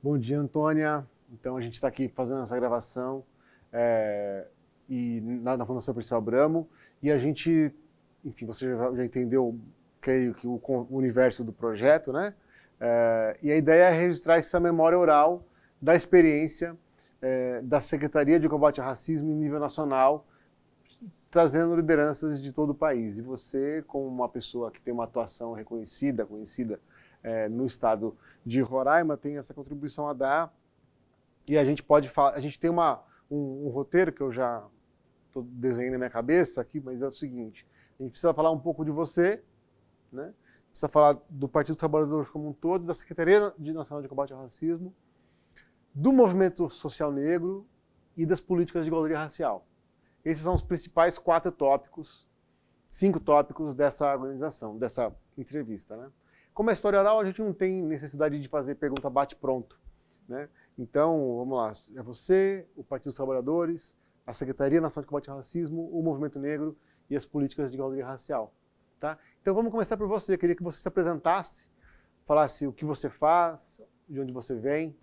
Bom dia, Antônia. Então, a gente está aqui fazendo essa gravação é, e na, na, Fundação Percival Abramo. E a gente, enfim, você já, já entendeu, creio que o, o, universo do projeto, né? É, e a ideia é registrar essa memória oral da experiência é, da Secretaria de Combate ao Racismo em nível nacional, trazendo lideranças de todo o país. E você, como uma pessoa que tem uma atuação reconhecida, conhecida é, no estado de Roraima tem essa contribuição a dar e a gente pode falar, a gente tem uma, um, um roteiro que eu já estou desenhando na minha cabeça aqui, mas é o seguinte, a gente precisa falar um pouco de você, né? precisa falar do Partido dos Trabalhadores como um todo, da Secretaria Nacional de Combate ao Racismo, do movimento social negro e das políticas de igualdade racial. Esses são os principais quatro tópicos, cinco tópicos dessa organização, dessa entrevista. Né? Como é história oral, a gente não tem necessidade de fazer pergunta bate-pronto. Né? Então, vamos lá, é você, o Partido dos Trabalhadores, a Secretaria Nacional de Combate ao Racismo, o Movimento Negro e as políticas de igualdade racial. Tá? Então vamos começar por você. Eu queria que você se apresentasse, falasse o que você faz, de onde você vem.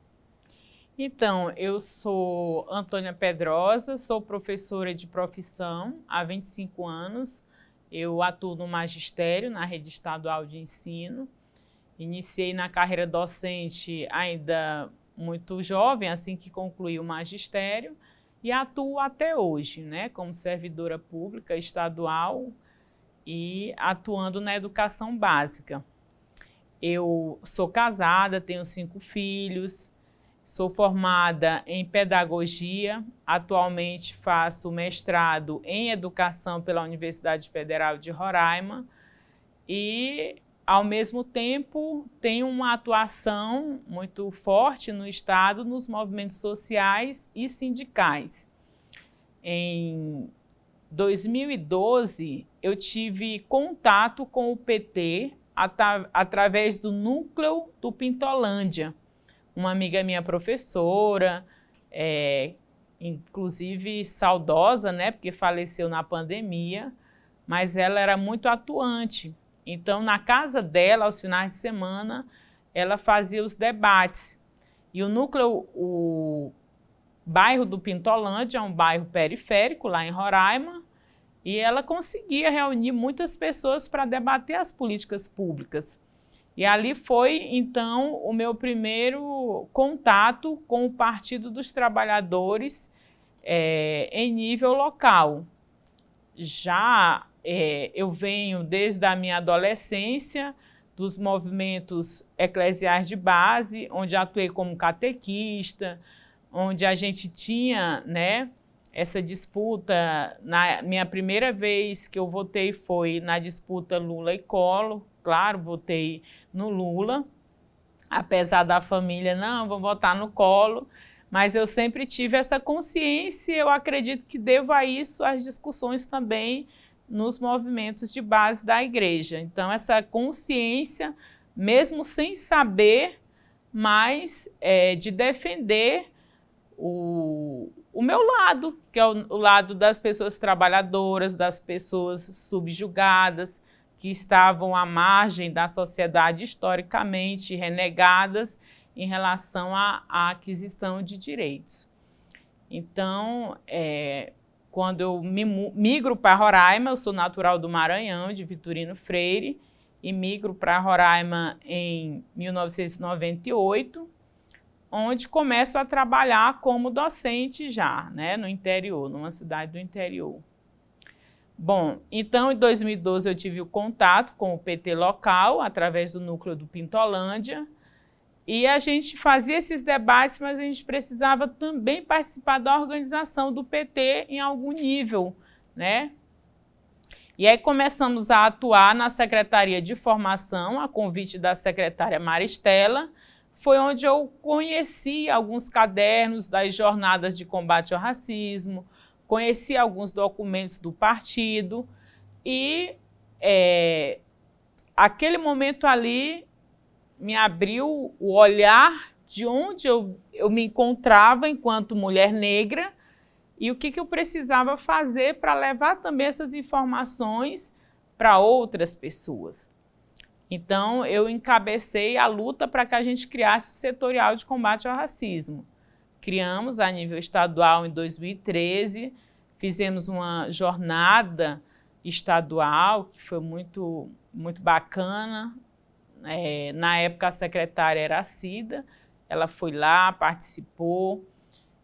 Então, eu sou Antônia Pedrosa, sou professora de profissão há 25 anos. Eu atuo no magistério, na rede estadual de ensino. Iniciei na carreira docente ainda muito jovem, assim que concluí o magistério, e atuo até hoje, né, como servidora pública estadual e atuando na educação básica. Eu sou casada, tenho cinco filhos, sou formada em pedagogia, atualmente faço mestrado em educação pela Universidade Federal de Roraima e ao mesmo tempo, tem uma atuação muito forte no Estado nos movimentos sociais e sindicais. Em 2012, eu tive contato com o PT através do núcleo do Pintolândia. Uma amiga minha professora, é, inclusive saudosa, né, porque faleceu na pandemia, mas ela era muito atuante então, na casa dela, aos finais de semana, ela fazia os debates. E o núcleo, o bairro do Pintolândia, é um bairro periférico lá em Roraima, e ela conseguia reunir muitas pessoas para debater as políticas públicas. E ali foi, então, o meu primeiro contato com o Partido dos Trabalhadores é, em nível local. Já é, eu venho desde a minha adolescência dos movimentos eclesiais de base, onde atuei como catequista, onde a gente tinha, né, essa disputa. Na minha primeira vez que eu votei foi na disputa Lula e Colo. Claro, votei no Lula, apesar da família não, vou votar no Colo. Mas eu sempre tive essa consciência. Eu acredito que devo a isso as discussões também nos movimentos de base da igreja. Então, essa consciência, mesmo sem saber, mas é, de defender o, o meu lado, que é o, o lado das pessoas trabalhadoras, das pessoas subjugadas, que estavam à margem da sociedade historicamente renegadas em relação à, à aquisição de direitos. Então, é, quando eu migro para Roraima, eu sou natural do Maranhão, de Vitorino Freire, e migro para Roraima em 1998, onde começo a trabalhar como docente já, né, no interior, numa cidade do interior. Bom, então em 2012 eu tive o contato com o PT local através do núcleo do Pintolândia e a gente fazia esses debates, mas a gente precisava também participar da organização do PT em algum nível, né? E aí começamos a atuar na Secretaria de Formação, a convite da secretária Maristela. Foi onde eu conheci alguns cadernos das jornadas de combate ao racismo, conheci alguns documentos do partido e é, aquele momento ali me abriu o olhar de onde eu, eu me encontrava enquanto mulher negra e o que, que eu precisava fazer para levar também essas informações para outras pessoas. Então, eu encabecei a luta para que a gente criasse o setorial de combate ao racismo. Criamos a nível estadual em 2013, fizemos uma jornada estadual que foi muito, muito bacana. É, na época, a secretária era a Cida, ela foi lá, participou,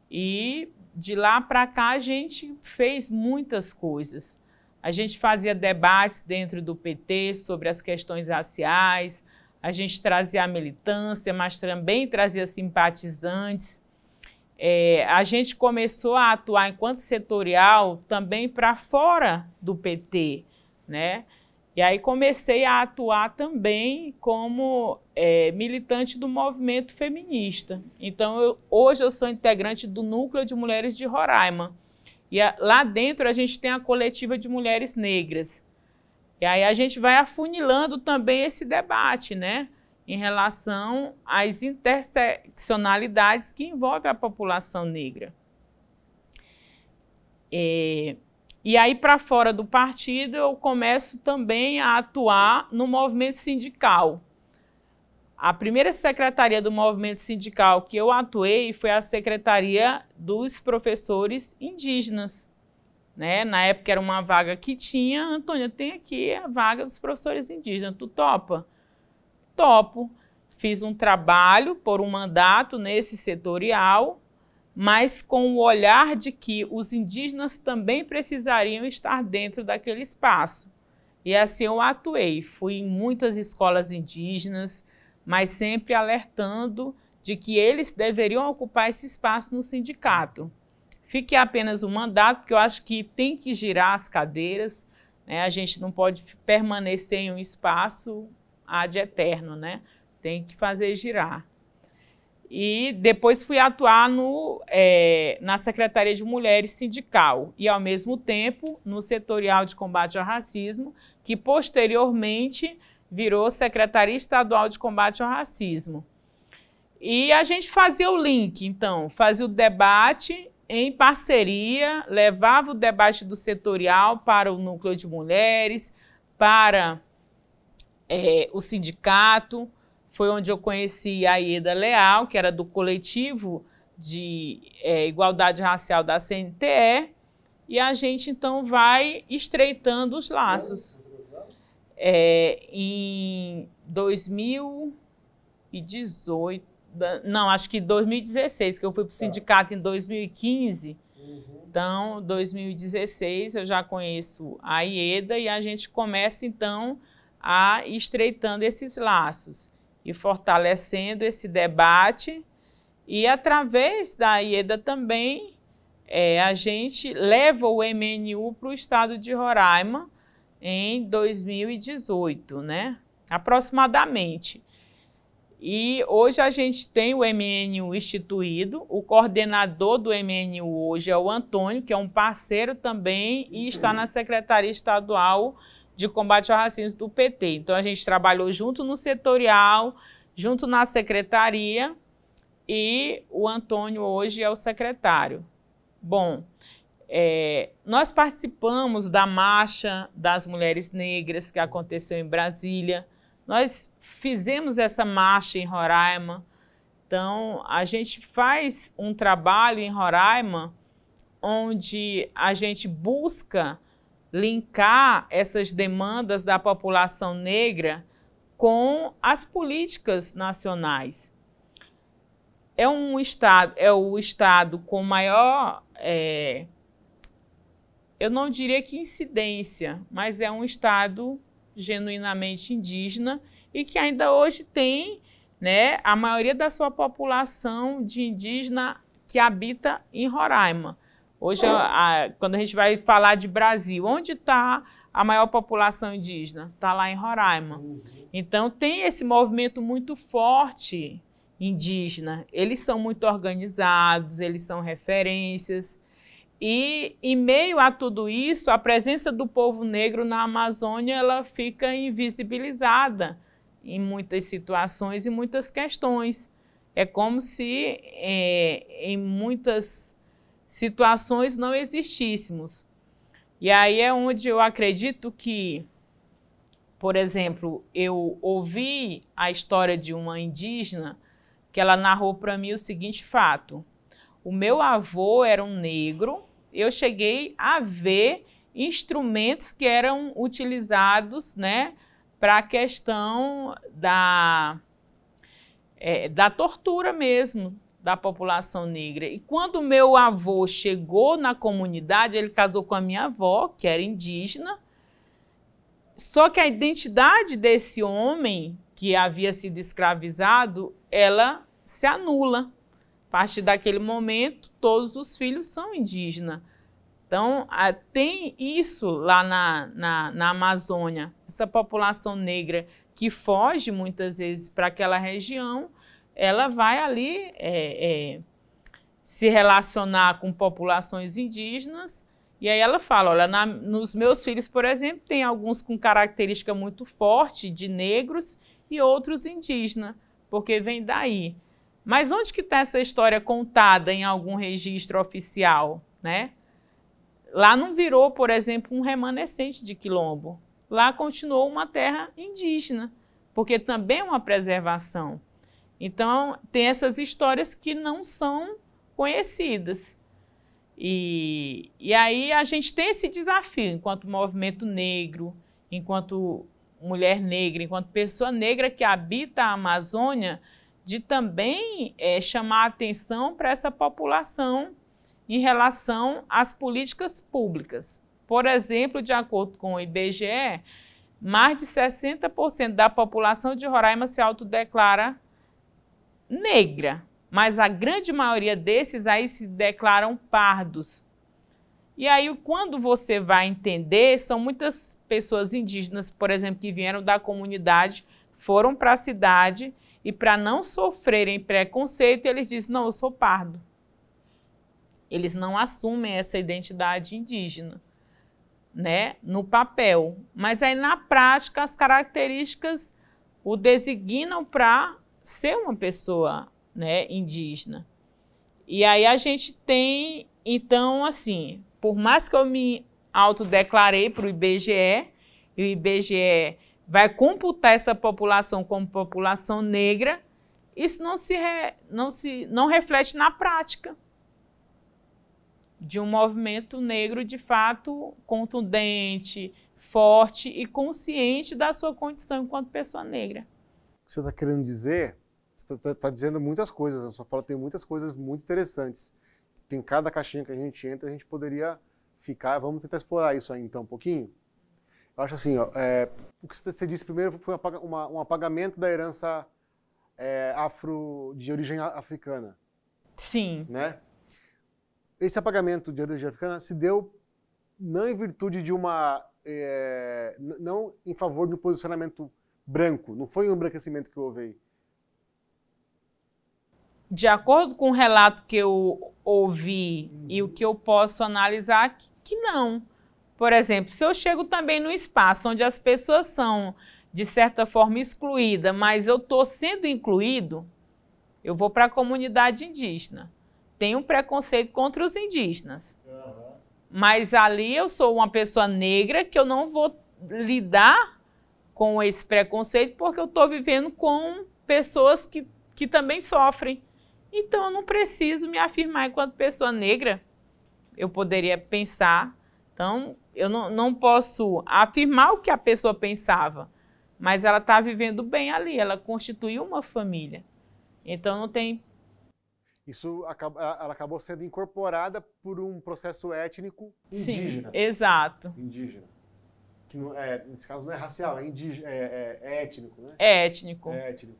e de lá para cá a gente fez muitas coisas. A gente fazia debates dentro do PT sobre as questões raciais, a gente trazia a militância, mas também trazia simpatizantes. É, a gente começou a atuar enquanto setorial também para fora do PT, né? E aí comecei a atuar também como é, militante do movimento feminista. Então, eu, hoje eu sou integrante do Núcleo de Mulheres de Roraima. E a, lá dentro a gente tem a coletiva de mulheres negras. E aí a gente vai afunilando também esse debate, né? Em relação às interseccionalidades que envolvem a população negra. É... E aí, para fora do partido, eu começo também a atuar no movimento sindical. A primeira secretaria do movimento sindical que eu atuei foi a Secretaria dos Professores Indígenas. Né? Na época era uma vaga que tinha, Antônia, tem aqui a vaga dos professores indígenas, tu topa? Topo. Fiz um trabalho por um mandato nesse setorial mas com o olhar de que os indígenas também precisariam estar dentro daquele espaço. E assim eu atuei. Fui em muitas escolas indígenas, mas sempre alertando de que eles deveriam ocupar esse espaço no sindicato. Fique apenas um mandato, porque eu acho que tem que girar as cadeiras. Né? A gente não pode permanecer em um espaço ad eterno, né? Tem que fazer girar. E depois fui atuar no, é, na Secretaria de Mulheres Sindical e, ao mesmo tempo, no Setorial de Combate ao Racismo, que posteriormente virou Secretaria Estadual de Combate ao Racismo. E a gente fazia o link, então, fazia o debate em parceria, levava o debate do setorial para o núcleo de mulheres, para é, o sindicato foi onde eu conheci a Ieda Leal, que era do coletivo de é, igualdade racial da CNTE, e a gente então vai estreitando os laços. É, em 2018, não, acho que 2016, que eu fui para o tá. sindicato em 2015. Uhum. Então, 2016 eu já conheço a IEDA e a gente começa então a estreitando esses laços e fortalecendo esse debate. E através da IEDA também, é, a gente leva o MNU para o estado de Roraima em 2018, né? Aproximadamente. E hoje a gente tem o MNU instituído. O coordenador do MNU hoje é o Antônio, que é um parceiro também e está na Secretaria Estadual de combate ao racismo do PT. Então a gente trabalhou junto no setorial, junto na secretaria e o Antônio hoje é o secretário. Bom, é, nós participamos da marcha das mulheres negras que aconteceu em Brasília. Nós fizemos essa marcha em Roraima. Então, a gente faz um trabalho em Roraima onde a gente busca linkar essas demandas da população negra com as políticas nacionais. É um estado, é o estado com maior, é, eu não diria que incidência, mas é um estado genuinamente indígena e que ainda hoje tem, né, a maioria da sua população de indígena que habita em Roraima. Hoje, a, a, quando a gente vai falar de Brasil, onde está a maior população indígena? Está lá em Roraima. Uhum. Então, tem esse movimento muito forte indígena. Eles são muito organizados, eles são referências. E em meio a tudo isso, a presença do povo negro na Amazônia ela fica invisibilizada em muitas situações e muitas questões. É como se é, em muitas situações não existíssemos. E aí é onde eu acredito que, por exemplo, eu ouvi a história de uma indígena que ela narrou para mim o seguinte fato: o meu avô era um negro, eu cheguei a ver instrumentos que eram utilizados, né, para a questão da é, da tortura mesmo da população negra. E quando meu avô chegou na comunidade, ele casou com a minha avó, que era indígena. Só que a identidade desse homem que havia sido escravizado, ela se anula. A partir daquele momento, todos os filhos são indígenas. Então, tem isso lá na, na, na Amazônia, essa população negra que foge muitas vezes para aquela região ela vai ali é, é, se relacionar com populações indígenas. E aí ela fala, olha, na, nos meus filhos, por exemplo, tem alguns com característica muito forte de negros e outros indígenas, porque vem daí. Mas onde que está essa história contada em algum registro oficial, né? Lá não virou, por exemplo, um remanescente de quilombo. Lá continuou uma terra indígena, porque também é uma preservação. Então, tem essas histórias que não são conhecidas. E, e aí a gente tem esse desafio enquanto movimento negro, enquanto mulher negra, enquanto pessoa negra que habita a Amazônia, de também é, chamar atenção para essa população em relação às políticas públicas. Por exemplo, de acordo com o IBGE, mais de 60% da população de Roraima se autodeclara negra, mas a grande maioria desses aí se declaram pardos. E aí, quando você vai entender, são muitas pessoas indígenas, por exemplo, que vieram da comunidade, foram para a cidade e, para não sofrerem preconceito, eles dizem: Não, eu sou pardo. Eles não assumem essa identidade indígena, né, no papel. Mas aí, na prática, as características o designam para ser uma pessoa né, indígena. E aí a gente tem, então, assim, por mais que eu me autodeclarei para o IBGE, e o IBGE vai computar essa população como população negra, isso não se, re, não se não reflete na prática de um movimento negro de fato contundente, forte e consciente da sua condição enquanto pessoa negra você está querendo dizer, você está tá, tá dizendo muitas coisas. A sua fala tem muitas coisas muito interessantes. Tem cada caixinha que a gente entra, a gente poderia ficar. Vamos tentar explorar isso aí então um pouquinho. Eu acho assim, ó, é, o que você disse primeiro foi um apagamento da herança é, afro de origem africana. Sim. Né? Esse apagamento de origem africana se deu não em virtude de uma é, não em favor de um posicionamento branco, não foi um embranquecimento que houve aí. De acordo com o relato que eu ouvi uhum. e o que eu posso analisar, que não. Por exemplo, se eu chego também no espaço onde as pessoas são, de certa forma, excluídas, mas eu estou sendo incluído, eu vou para a comunidade indígena. Tem um preconceito contra os indígenas. Uhum. Mas ali eu sou uma pessoa negra que eu não vou lidar com esse preconceito porque eu estou vivendo com pessoas que, que também sofrem. Então eu não preciso me afirmar enquanto pessoa negra. Eu poderia pensar. Então eu não, não posso afirmar o que a pessoa pensava, mas ela está vivendo bem ali, ela constituiu uma família. Então não tem. Isso ela acabou sendo incorporada por um processo étnico indígena. Sim, exato. Indígena que não, é, nesse caso não é racial, é, é, é, é étnico, né? É étnico. É étnico.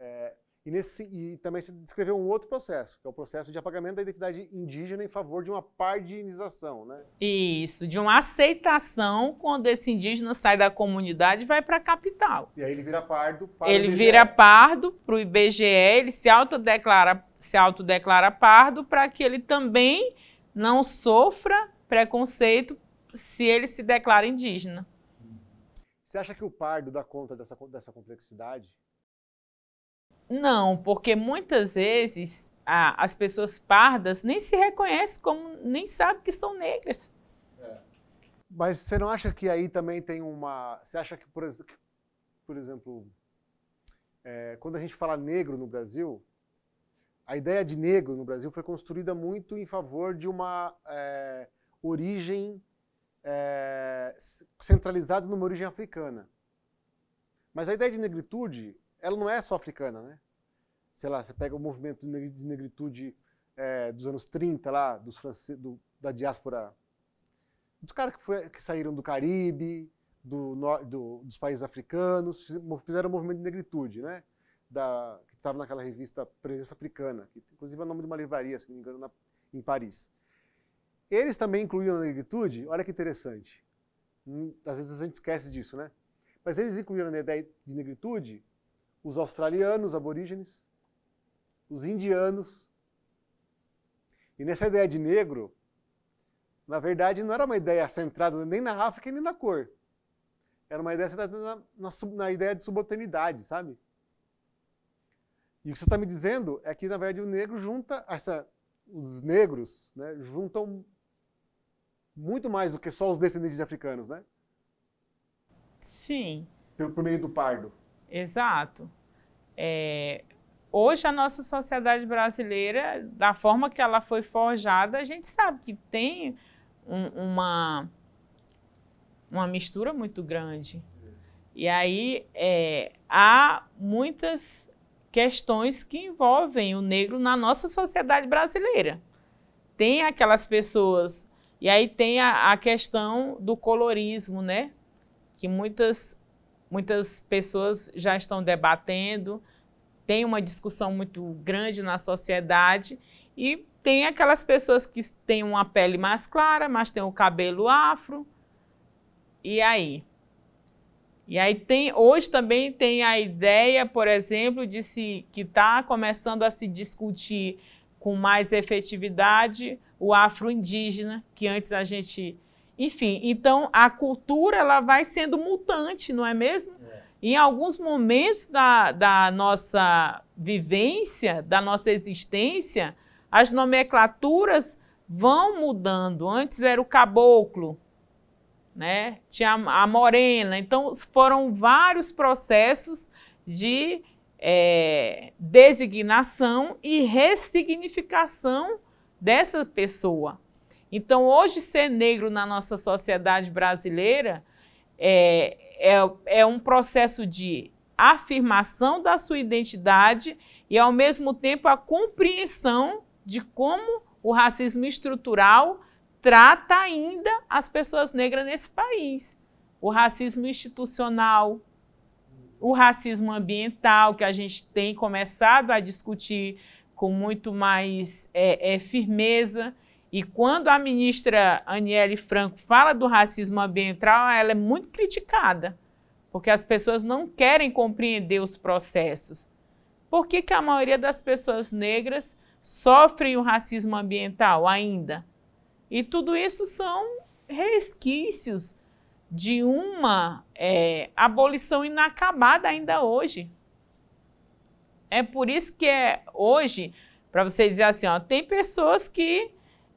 É, e, nesse, e também se descreveu um outro processo, que é o processo de apagamento da identidade indígena em favor de uma pardinização, né? Isso, de uma aceitação quando esse indígena sai da comunidade e vai para a capital. E aí ele vira pardo para Ele vira pardo para o IBGE, ele se autodeclara, se autodeclara pardo para que ele também não sofra preconceito se ele se declara indígena. Você acha que o pardo dá conta dessa, dessa complexidade? Não, porque muitas vezes a, as pessoas pardas nem se reconhecem como, nem sabem que são negras. É. Mas você não acha que aí também tem uma. Você acha que, por, por exemplo, é, quando a gente fala negro no Brasil, a ideia de negro no Brasil foi construída muito em favor de uma é, origem é, centralizado numa origem africana. Mas a ideia de negritude, ela não é só africana, né? Sei lá, você pega o movimento de negritude é, dos anos 30 lá, dos france... do, da diáspora, dos caras que, foi, que saíram do Caribe, do, do, dos países africanos, fizeram o movimento de negritude, né? Da, que estava naquela revista Presença Africana, que inclusive é o nome de uma livraria, se não me engano, na, em Paris. Eles também incluíam na negritude, olha que interessante. Hum, às vezes a gente esquece disso, né? Mas eles incluíram na ideia de negritude os australianos aborígenes, os indianos. E nessa ideia de negro, na verdade, não era uma ideia centrada nem na África nem na cor. Era uma ideia centrada na, na, na ideia de subalternidade, sabe? E o que você está me dizendo é que, na verdade, o negro junta, essa, os negros né, juntam muito mais do que só os descendentes de africanos, né? Sim. Por, por meio do pardo. Exato. É, hoje a nossa sociedade brasileira, da forma que ela foi forjada, a gente sabe que tem um, uma, uma mistura muito grande. E aí é, há muitas questões que envolvem o negro na nossa sociedade brasileira. Tem aquelas pessoas e aí tem a, a questão do colorismo, né? Que muitas, muitas pessoas já estão debatendo, tem uma discussão muito grande na sociedade e tem aquelas pessoas que têm uma pele mais clara, mas tem o cabelo afro. E aí? E aí tem hoje também tem a ideia, por exemplo, de se que está começando a se discutir com mais efetividade o afro-indígena, que antes a gente. Enfim, então a cultura ela vai sendo mutante, não é mesmo? É. Em alguns momentos da, da nossa vivência, da nossa existência, as nomenclaturas vão mudando. Antes era o caboclo, né? Tinha a morena. Então foram vários processos de é, designação e ressignificação dessa pessoa. Então, hoje, ser negro na nossa sociedade brasileira é, é, é um processo de afirmação da sua identidade e, ao mesmo tempo, a compreensão de como o racismo estrutural trata ainda as pessoas negras nesse país. O racismo institucional, o racismo ambiental, que a gente tem começado a discutir com muito mais é, é, firmeza. E quando a ministra Aniele Franco fala do racismo ambiental, ela é muito criticada, porque as pessoas não querem compreender os processos. Por que, que a maioria das pessoas negras sofrem o racismo ambiental ainda? E tudo isso são resquícios de uma é, abolição inacabada ainda hoje. É por isso que é, hoje, para você dizer assim, ó, tem pessoas que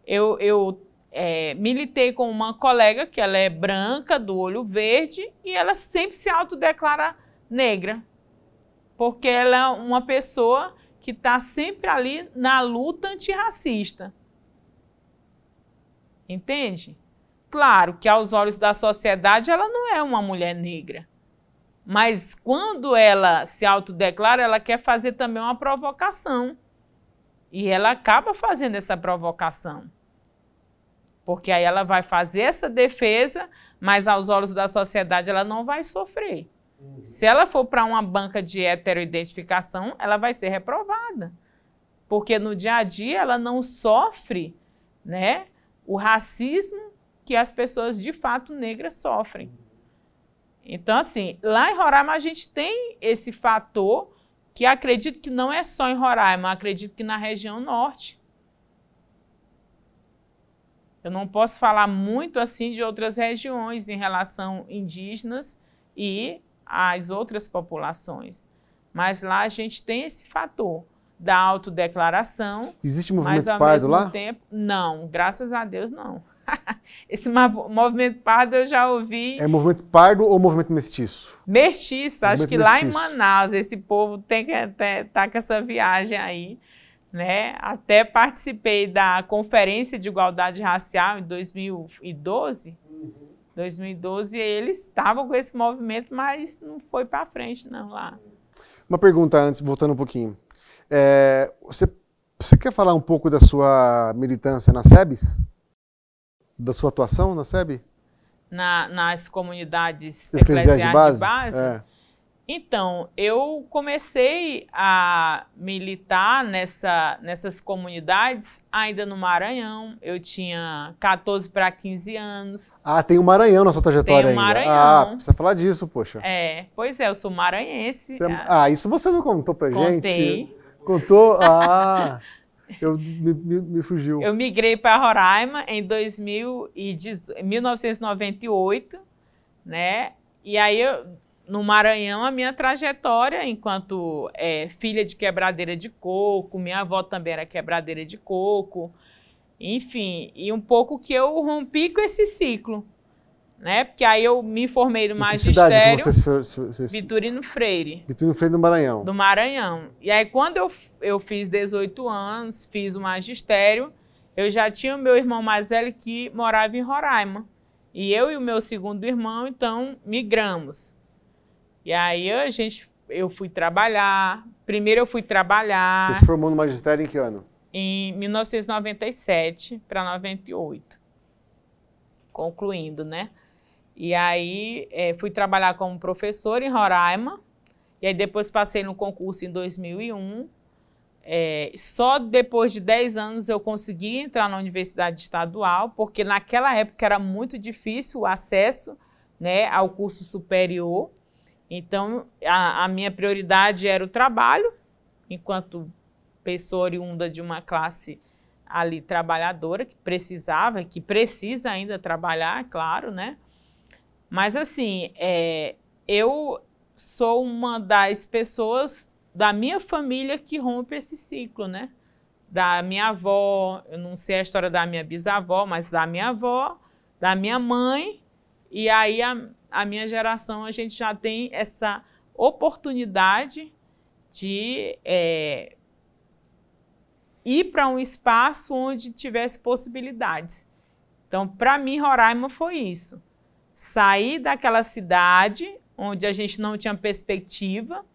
eu, eu é, militei com uma colega que ela é branca, do olho verde, e ela sempre se autodeclara negra. Porque ela é uma pessoa que está sempre ali na luta antirracista. Entende? Claro que aos olhos da sociedade ela não é uma mulher negra. Mas quando ela se autodeclara, ela quer fazer também uma provocação. E ela acaba fazendo essa provocação. Porque aí ela vai fazer essa defesa, mas aos olhos da sociedade ela não vai sofrer. Uhum. Se ela for para uma banca de heteroidentificação, ela vai ser reprovada. Porque no dia a dia ela não sofre né, o racismo que as pessoas de fato negras sofrem. Então, assim, lá em Roraima a gente tem esse fator que acredito que não é só em Roraima, acredito que na região norte. Eu não posso falar muito assim de outras regiões em relação indígenas e às outras populações. Mas lá a gente tem esse fator da autodeclaração. Existe movimento mas, ao paz mesmo lá? Tempo, não, graças a Deus não. Esse movimento pardo eu já ouvi. É movimento pardo ou movimento mestiço? Mestiço, acho movimento que mestiço. lá em Manaus esse povo tem que estar tá com essa viagem aí, né? Até participei da conferência de igualdade racial em 2012. Uhum. 2012 eles estavam com esse movimento, mas não foi para frente não lá. Uma pergunta antes, voltando um pouquinho. É, você, você quer falar um pouco da sua militância na SEBS? da sua atuação na SEB? Na, nas comunidades eclesiais de base? De base. É. Então, eu comecei a militar nessa, nessas comunidades ainda no Maranhão. Eu tinha 14 para 15 anos. Ah, tem o Maranhão na sua trajetória tem o Maranhão. ainda. Ah, precisa falar disso, poxa. É, pois é, eu sou maranhense. É ah, isso você não contou pra Contei. gente? Contei. Contou? Ah. eu, me, me, me fugiu. Eu migrei para Roraima em 1998, né? E aí, eu, no Maranhão, a minha trajetória enquanto é, filha de quebradeira de coco, minha avó também era quebradeira de coco, enfim, e um pouco que eu rompi com esse ciclo né? Porque aí eu me formei no magistério. Que cidade que vocês, Vitorino Freire. Vitorino Freire do Maranhão. Do Maranhão. E aí quando eu, eu fiz 18 anos, fiz o magistério, eu já tinha o meu irmão mais velho que morava em Roraima. E eu e o meu segundo irmão, então, migramos. E aí a gente, eu fui trabalhar. Primeiro eu fui trabalhar. Você se formou no magistério em que ano? Em 1997 para 98. Concluindo, né? E aí é, fui trabalhar como professora em Roraima. E aí depois passei no concurso em 2001. É, eh, só depois de 10 anos eu consegui entrar na universidade estadual, porque naquela época era muito difícil o acesso né, ao curso superior. Então, a, a minha prioridade era o trabalho, enquanto pessoa oriunda de uma classe ali trabalhadora, que precisava, que precisa ainda trabalhar, é claro, né? Mas assim, é, eu sou uma das pessoas da minha família que rompe esse ciclo, né? Da minha avó, eu não sei a história da minha bisavó, mas da minha avó, da minha mãe, e aí a, a minha geração a gente já tem essa oportunidade de é, ir para um espaço onde tivesse possibilidades. Então, para mim, Roraima foi isso sair daquela cidade onde a gente não tinha perspectiva,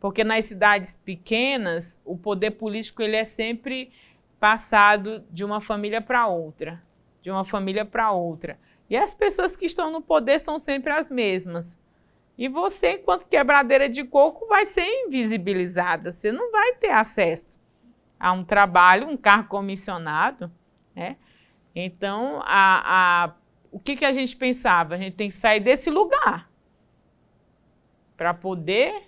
porque nas cidades pequenas o poder político ele é sempre passado de uma família para outra, de uma família para outra. E as pessoas que estão no poder são sempre as mesmas. E você, enquanto quebradeira de coco, vai ser invisibilizada. Você não vai ter acesso a um trabalho, um cargo comissionado, né? Então, a, a o que, que a gente pensava? A gente tem que sair desse lugar para poder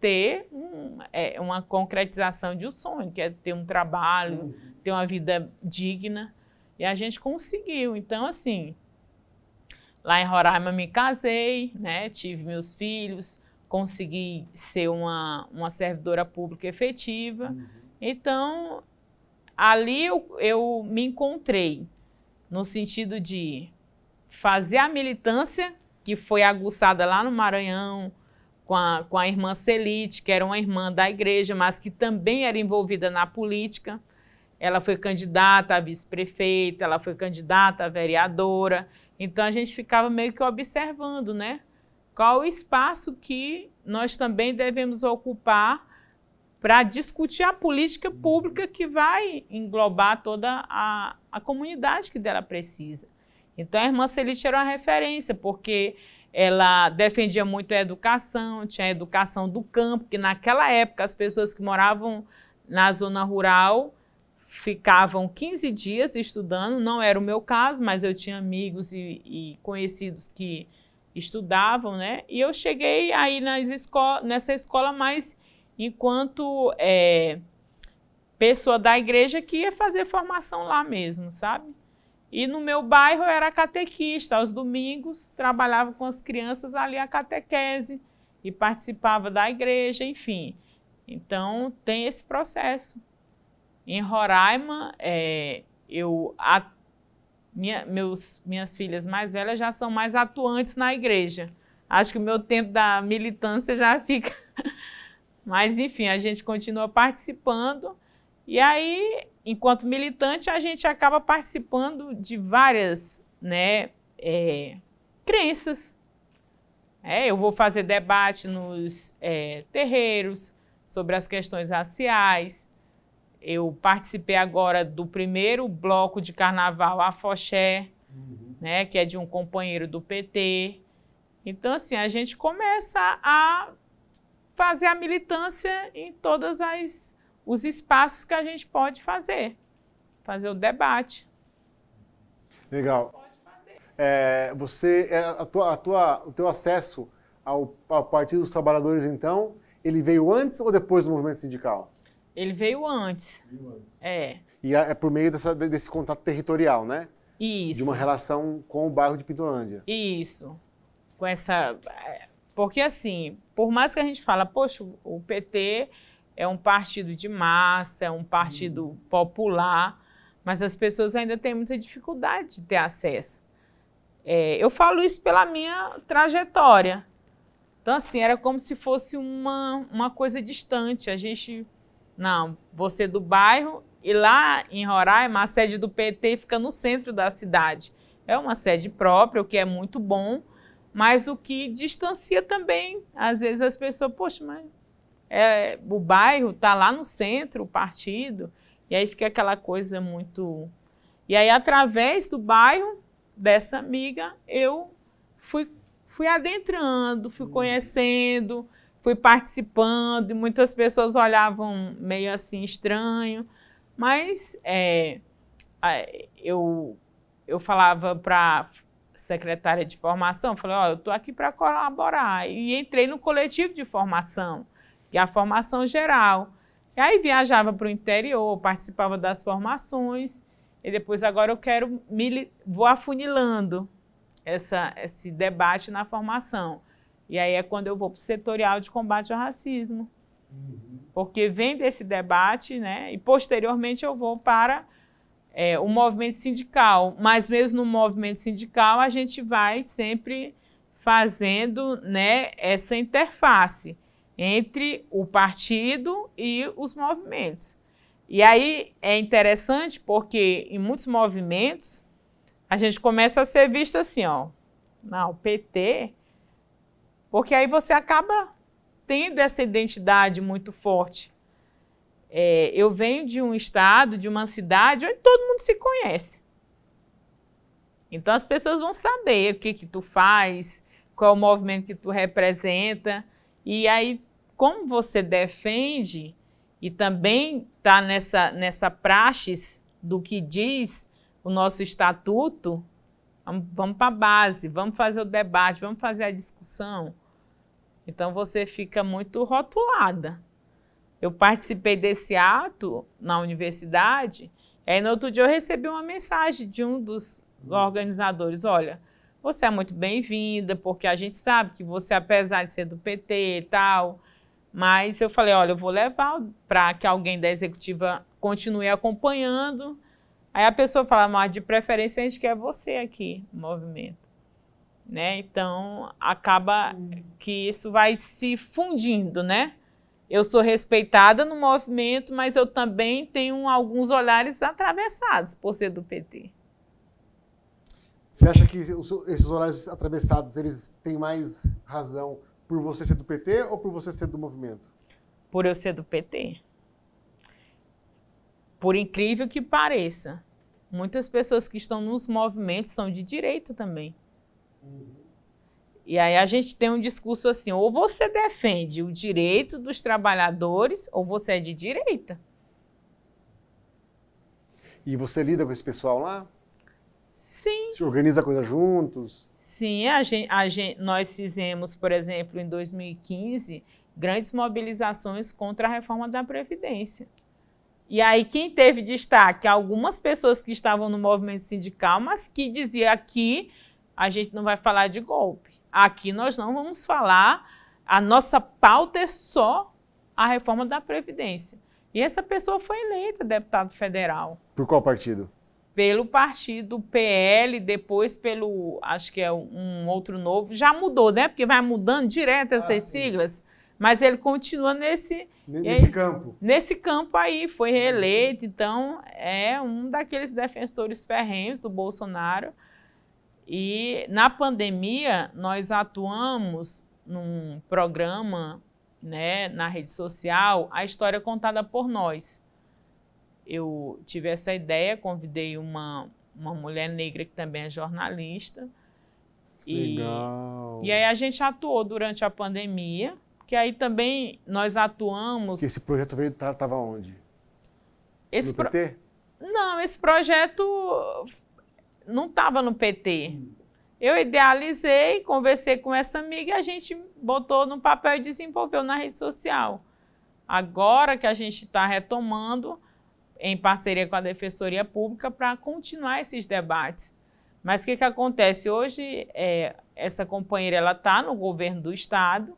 ter um, é, uma concretização de um sonho, que é ter um trabalho, uhum. ter uma vida digna. E a gente conseguiu. Então, assim, lá em Roraima me casei, né? Tive meus filhos, consegui ser uma, uma servidora pública efetiva. Uhum. Então, ali eu, eu me encontrei no sentido de fazer a militância que foi aguçada lá no Maranhão com a, com a irmã Celite, que era uma irmã da igreja, mas que também era envolvida na política. Ela foi candidata a vice-prefeita, ela foi candidata a vereadora. Então a gente ficava meio que observando, né? Qual o espaço que nós também devemos ocupar para discutir a política pública que vai englobar toda a, a comunidade que dela precisa. Então a irmã Celite era uma referência, porque ela defendia muito a educação, tinha a educação do campo, que naquela época as pessoas que moravam na zona rural ficavam 15 dias estudando, não era o meu caso, mas eu tinha amigos e, e conhecidos que estudavam, né? E eu cheguei aí nas nessa escola mais enquanto é, pessoa da igreja que ia fazer formação lá mesmo, sabe? E no meu bairro eu era catequista, aos domingos trabalhava com as crianças ali a catequese e participava da igreja, enfim. Então tem esse processo. Em Roraima, é, eu a, minha, meus, minhas filhas mais velhas já são mais atuantes na igreja. Acho que o meu tempo da militância já fica. Mas enfim, a gente continua participando. E aí enquanto militante, a gente acaba participando de várias né, é, crenças. É, eu vou fazer debate nos é, terreiros sobre as questões raciais. Eu participei agora do primeiro bloco de carnaval Afoxé, uhum. né, que é de um companheiro do PT. Então, assim, a gente começa a fazer a militância em todas as os espaços que a gente pode fazer, fazer o debate. Legal. É, você, é, a tua, a tua, o teu acesso ao, ao Partido dos Trabalhadores, então, ele veio antes ou depois do movimento sindical? Ele veio antes. Veio antes. É. E é, é por meio dessa, desse contato territorial, né? Isso. De uma relação com o bairro de Pintolândia. Isso. Com essa. É, porque, assim, por mais que a gente fala, poxa, o PT é um partido de massa, é um partido uhum. popular, mas as pessoas ainda têm muita dificuldade de ter acesso. É, eu falo isso pela minha trajetória. Então, assim, era como se fosse uma, uma coisa distante. A gente, não, você é do bairro, e lá em Roraima, a sede do PT fica no centro da cidade. É uma sede própria, o que é muito bom, mas o que distancia também. Às vezes as pessoas, poxa, mas é, o bairro está lá no centro, o partido, e aí fica aquela coisa muito. E aí, através do bairro, dessa amiga, eu fui, fui adentrando, fui hum. conhecendo, fui participando, e muitas pessoas olhavam meio assim estranho, mas é, eu, eu falava para secretária de formação, falei, ó, oh, eu estou aqui para colaborar, e entrei no coletivo de formação, e é a formação geral. E aí viajava para o interior, participava das formações, e depois agora eu quero, me, vou afunilando essa, esse debate na formação. E aí é quando eu vou para o setorial de combate ao racismo. Uhum. Porque vem desse debate, né? E posteriormente eu vou para é, o movimento sindical. Mas mesmo no movimento sindical, a gente vai sempre fazendo né, essa interface entre o partido e os movimentos. E aí é interessante porque em muitos movimentos a gente começa a ser visto assim, ó, não, PT, porque aí você acaba tendo essa identidade muito forte. É, eu venho de um estado, de uma cidade onde todo mundo se conhece. Então as pessoas vão saber o que que tu faz, qual é o movimento que tu representa. E aí, como você defende e também está nessa, nessa praxis do que diz o nosso estatuto, vamos, vamos para a base, vamos fazer o debate, vamos fazer a discussão. Então você fica muito rotulada. Eu participei desse ato na universidade, aí no outro dia eu recebi uma mensagem de um dos hum. organizadores: olha, você é muito bem-vinda, porque a gente sabe que você, apesar de ser do PT e tal, mas eu falei, olha, eu vou levar para que alguém da executiva continue acompanhando. Aí a pessoa fala, mas de preferência a gente quer você aqui no movimento. Né? Então, acaba que isso vai se fundindo, né? Eu sou respeitada no movimento, mas eu também tenho alguns olhares atravessados por ser do PT. Você acha que esses horários atravessados eles têm mais razão por você ser do PT ou por você ser do movimento? Por eu ser do PT. Por incrível que pareça, muitas pessoas que estão nos movimentos são de direita também. Uhum. E aí a gente tem um discurso assim: ou você defende o direito dos trabalhadores, ou você é de direita. E você lida com esse pessoal lá? Sim. Se organiza coisa juntos. Sim, a gente, a gente, nós fizemos, por exemplo, em 2015, grandes mobilizações contra a reforma da Previdência. E aí, quem teve destaque? Algumas pessoas que estavam no movimento sindical, mas que diziam aqui a gente não vai falar de golpe. Aqui nós não vamos falar, a nossa pauta é só a reforma da Previdência. E essa pessoa foi eleita deputado federal. Por qual partido? pelo partido PL, depois pelo, acho que é um outro novo, já mudou, né? Porque vai mudando direto essas ah, siglas, mas ele continua nesse nesse ele, campo. Nesse campo aí, foi uhum. reeleito, então é um daqueles defensores ferrenhos do Bolsonaro. E na pandemia nós atuamos num programa, né, na rede social, a história contada por nós eu tive essa ideia, convidei uma, uma mulher negra que também é jornalista. E, Legal. e aí a gente atuou durante a pandemia, que aí também nós atuamos. Que esse projeto veio estava tá, onde? Esse no pro... PT? Não, esse projeto não estava no PT. Eu idealizei, conversei com essa amiga e a gente botou no papel e desenvolveu na rede social. Agora que a gente está retomando, em parceria com a Defensoria Pública para continuar esses debates. Mas o que, que acontece? Hoje, é, essa companheira ela está no governo do Estado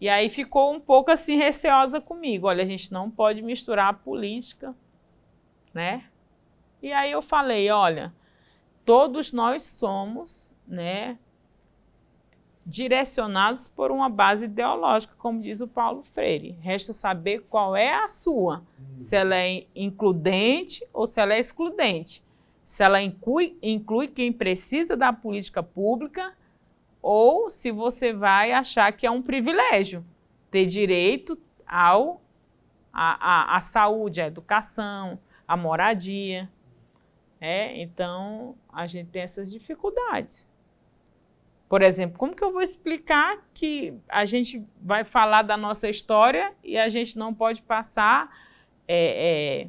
e aí ficou um pouco assim receosa comigo. Olha, a gente não pode misturar a política, né? E aí eu falei, olha, todos nós somos, né, direcionados por uma base ideológica, como diz o Paulo Freire. Resta saber qual é a sua, se ela é includente ou se ela é excludente, se ela inclui, inclui quem precisa da política pública ou se você vai achar que é um privilégio ter direito ao a, a, a saúde, à educação, à moradia. É, então, a gente tem essas dificuldades. Por exemplo, como que eu vou explicar que a gente vai falar da nossa história e a gente não pode passar é, é,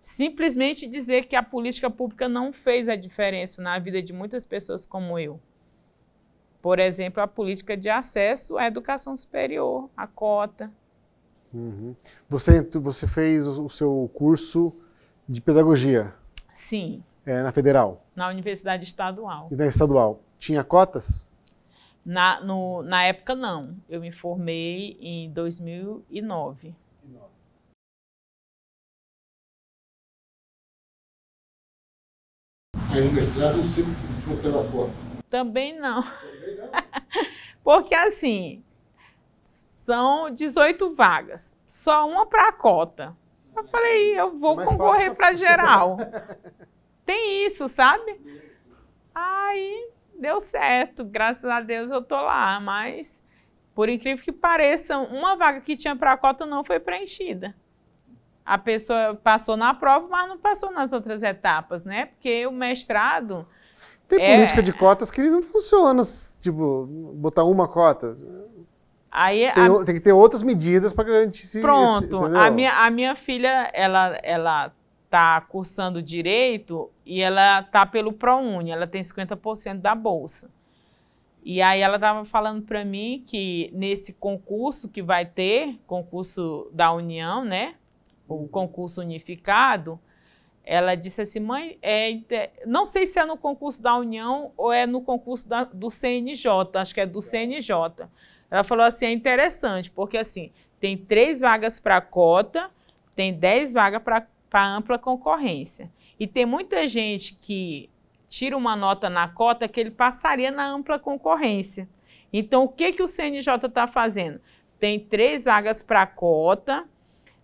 simplesmente dizer que a política pública não fez a diferença na vida de muitas pessoas como eu? Por exemplo, a política de acesso à educação superior, a cota. Uhum. Você, você fez o seu curso de pedagogia? Sim. É, na federal? Na Universidade Estadual. E na estadual. Tinha cotas? Na, no, na época, não. Eu me formei em 2009. Aí no mestrado você entrou pela cota? Também não. Também não. Porque assim, são 18 vagas, só uma para a cota. Eu falei, eu vou é concorrer para geral. Tem isso, sabe? Aí deu certo, graças a Deus eu tô lá, mas por incrível que pareça, uma vaga que tinha para a cota não foi preenchida. A pessoa passou na prova, mas não passou nas outras etapas, né? Porque o mestrado tem é... política de cotas que não funciona, tipo, botar uma cota. Aí, tem, a... tem que ter outras medidas para garantir Pronto, esse, a, minha, a minha filha, ela, ela está cursando direito e ela está pelo ProUni, ela tem 50% da bolsa. E aí ela estava falando para mim que nesse concurso que vai ter, concurso da União, né? O uhum. concurso unificado, ela disse assim, mãe, é, não sei se é no concurso da União ou é no concurso da, do CNJ, acho que é do tá. CNJ. Ela falou assim, é interessante, porque assim, tem três vagas para cota, tem dez vagas para para ampla concorrência. E tem muita gente que tira uma nota na cota que ele passaria na ampla concorrência. Então, o que, que o CNJ está fazendo? Tem três vagas para cota,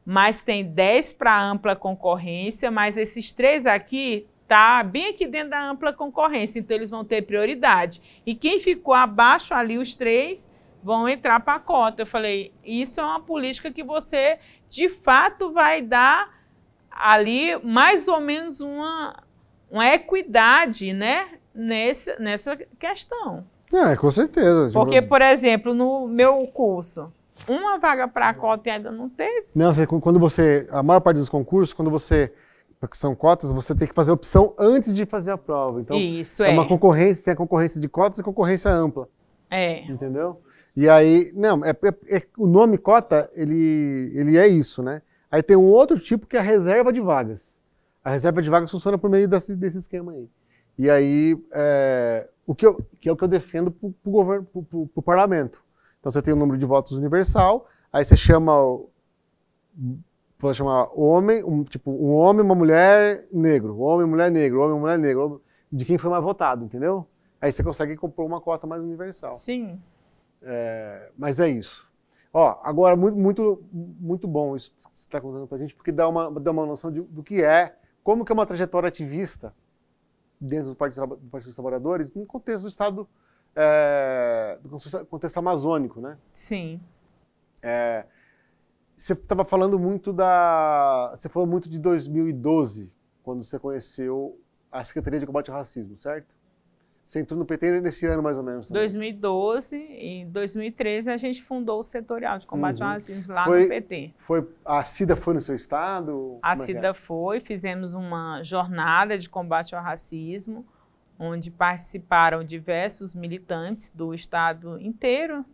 mas tem dez para ampla concorrência, mas esses três aqui tá bem aqui dentro da ampla concorrência, então eles vão ter prioridade. E quem ficou abaixo ali, os três, vão entrar para a cota. Eu falei, isso é uma política que você, de fato, vai dar ali mais ou menos uma, uma equidade, né? nessa nessa questão. É, com certeza. Porque, por exemplo, no meu curso, uma vaga para cota ainda não teve. Não, quando você. A maior parte dos concursos, quando você são cotas, você tem que fazer opção antes de fazer a prova. Então, Isso, é. é uma concorrência, tem a concorrência de cotas e concorrência ampla. É. Entendeu? E aí, não, é, é, é, o nome cota, ele, ele é isso, né? Aí tem um outro tipo que é a reserva de vagas. A reserva de vagas funciona por meio desse, desse esquema aí. E aí, é, o que, eu, que, é o que eu defendo para o governo, para o parlamento. Então você tem o um número de votos universal, aí você chama, pode chamar homem, um, tipo um homem, uma mulher, negro, homem, mulher, negro, homem, mulher, negro, de quem foi mais votado, entendeu? Aí você consegue compor uma cota mais universal. Sim. É, mas é isso. Ó, agora, muito, muito, muito bom isso que você está contando para a gente, porque dá uma, dá uma noção de, do que é, como que é uma trajetória ativista dentro do Partido, do Partido dos Trabalhadores, no contexto do Estado, é, do contexto, contexto amazônico, né? Sim. É, você estava falando muito da... Você falou muito de 2012, quando você conheceu a Secretaria de Combate ao Racismo, certo? Você entrou no PT nesse ano, mais ou menos. Também. 2012. Em 2013, a gente fundou o setorial de combate uhum. ao racismo lá foi, no PT. Foi, a CIDA foi no seu estado? É a é? CIDA é? foi. Fizemos uma jornada de combate ao racismo, onde participaram diversos militantes do estado inteiro,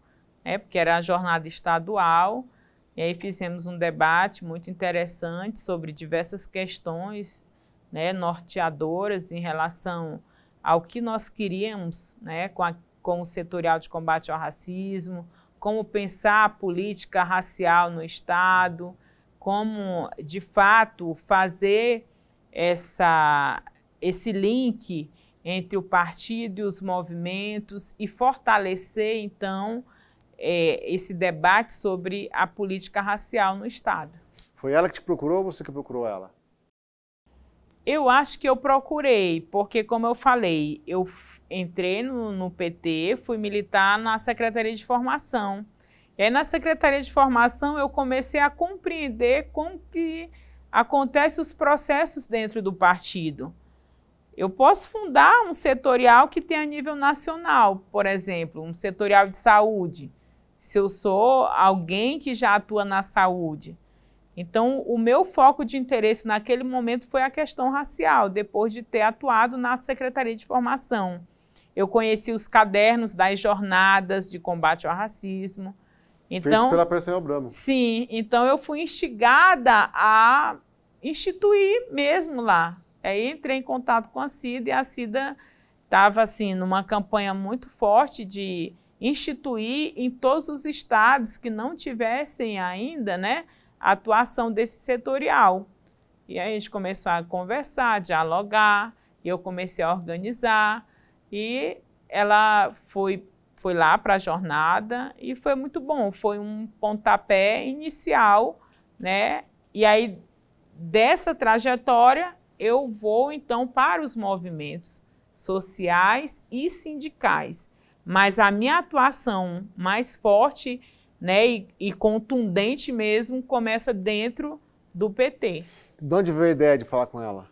né, porque era a jornada estadual. E aí fizemos um debate muito interessante sobre diversas questões né, norteadoras em relação ao que nós queríamos né, com, a, com o setorial de combate ao racismo, como pensar a política racial no Estado, como, de fato, fazer essa, esse link entre o partido e os movimentos e fortalecer, então, é, esse debate sobre a política racial no Estado. Foi ela que te procurou ou você que procurou ela? Eu acho que eu procurei, porque, como eu falei, eu entrei no, no PT, fui militar na Secretaria de Formação. E aí, na Secretaria de Formação, eu comecei a compreender como que acontecem os processos dentro do partido. Eu posso fundar um setorial que tem a nível nacional, por exemplo, um setorial de saúde. Se eu sou alguém que já atua na saúde, então, o meu foco de interesse naquele momento foi a questão racial, depois de ter atuado na Secretaria de Formação. Eu conheci os cadernos das jornadas de combate ao racismo. Então, Feito pela Pressenhel Bramo. Sim, então eu fui instigada a instituir mesmo lá. Aí entrei em contato com a Cida e a Cida estava assim numa campanha muito forte de instituir em todos os estados que não tivessem ainda, né, atuação desse setorial. E aí a gente começou a conversar, a dialogar, e eu comecei a organizar. E ela foi, foi lá para a jornada e foi muito bom. Foi um pontapé inicial, né? E aí, dessa trajetória, eu vou então para os movimentos sociais e sindicais. Mas a minha atuação mais forte né, e, e contundente mesmo, começa dentro do PT. De onde veio a ideia de falar com ela?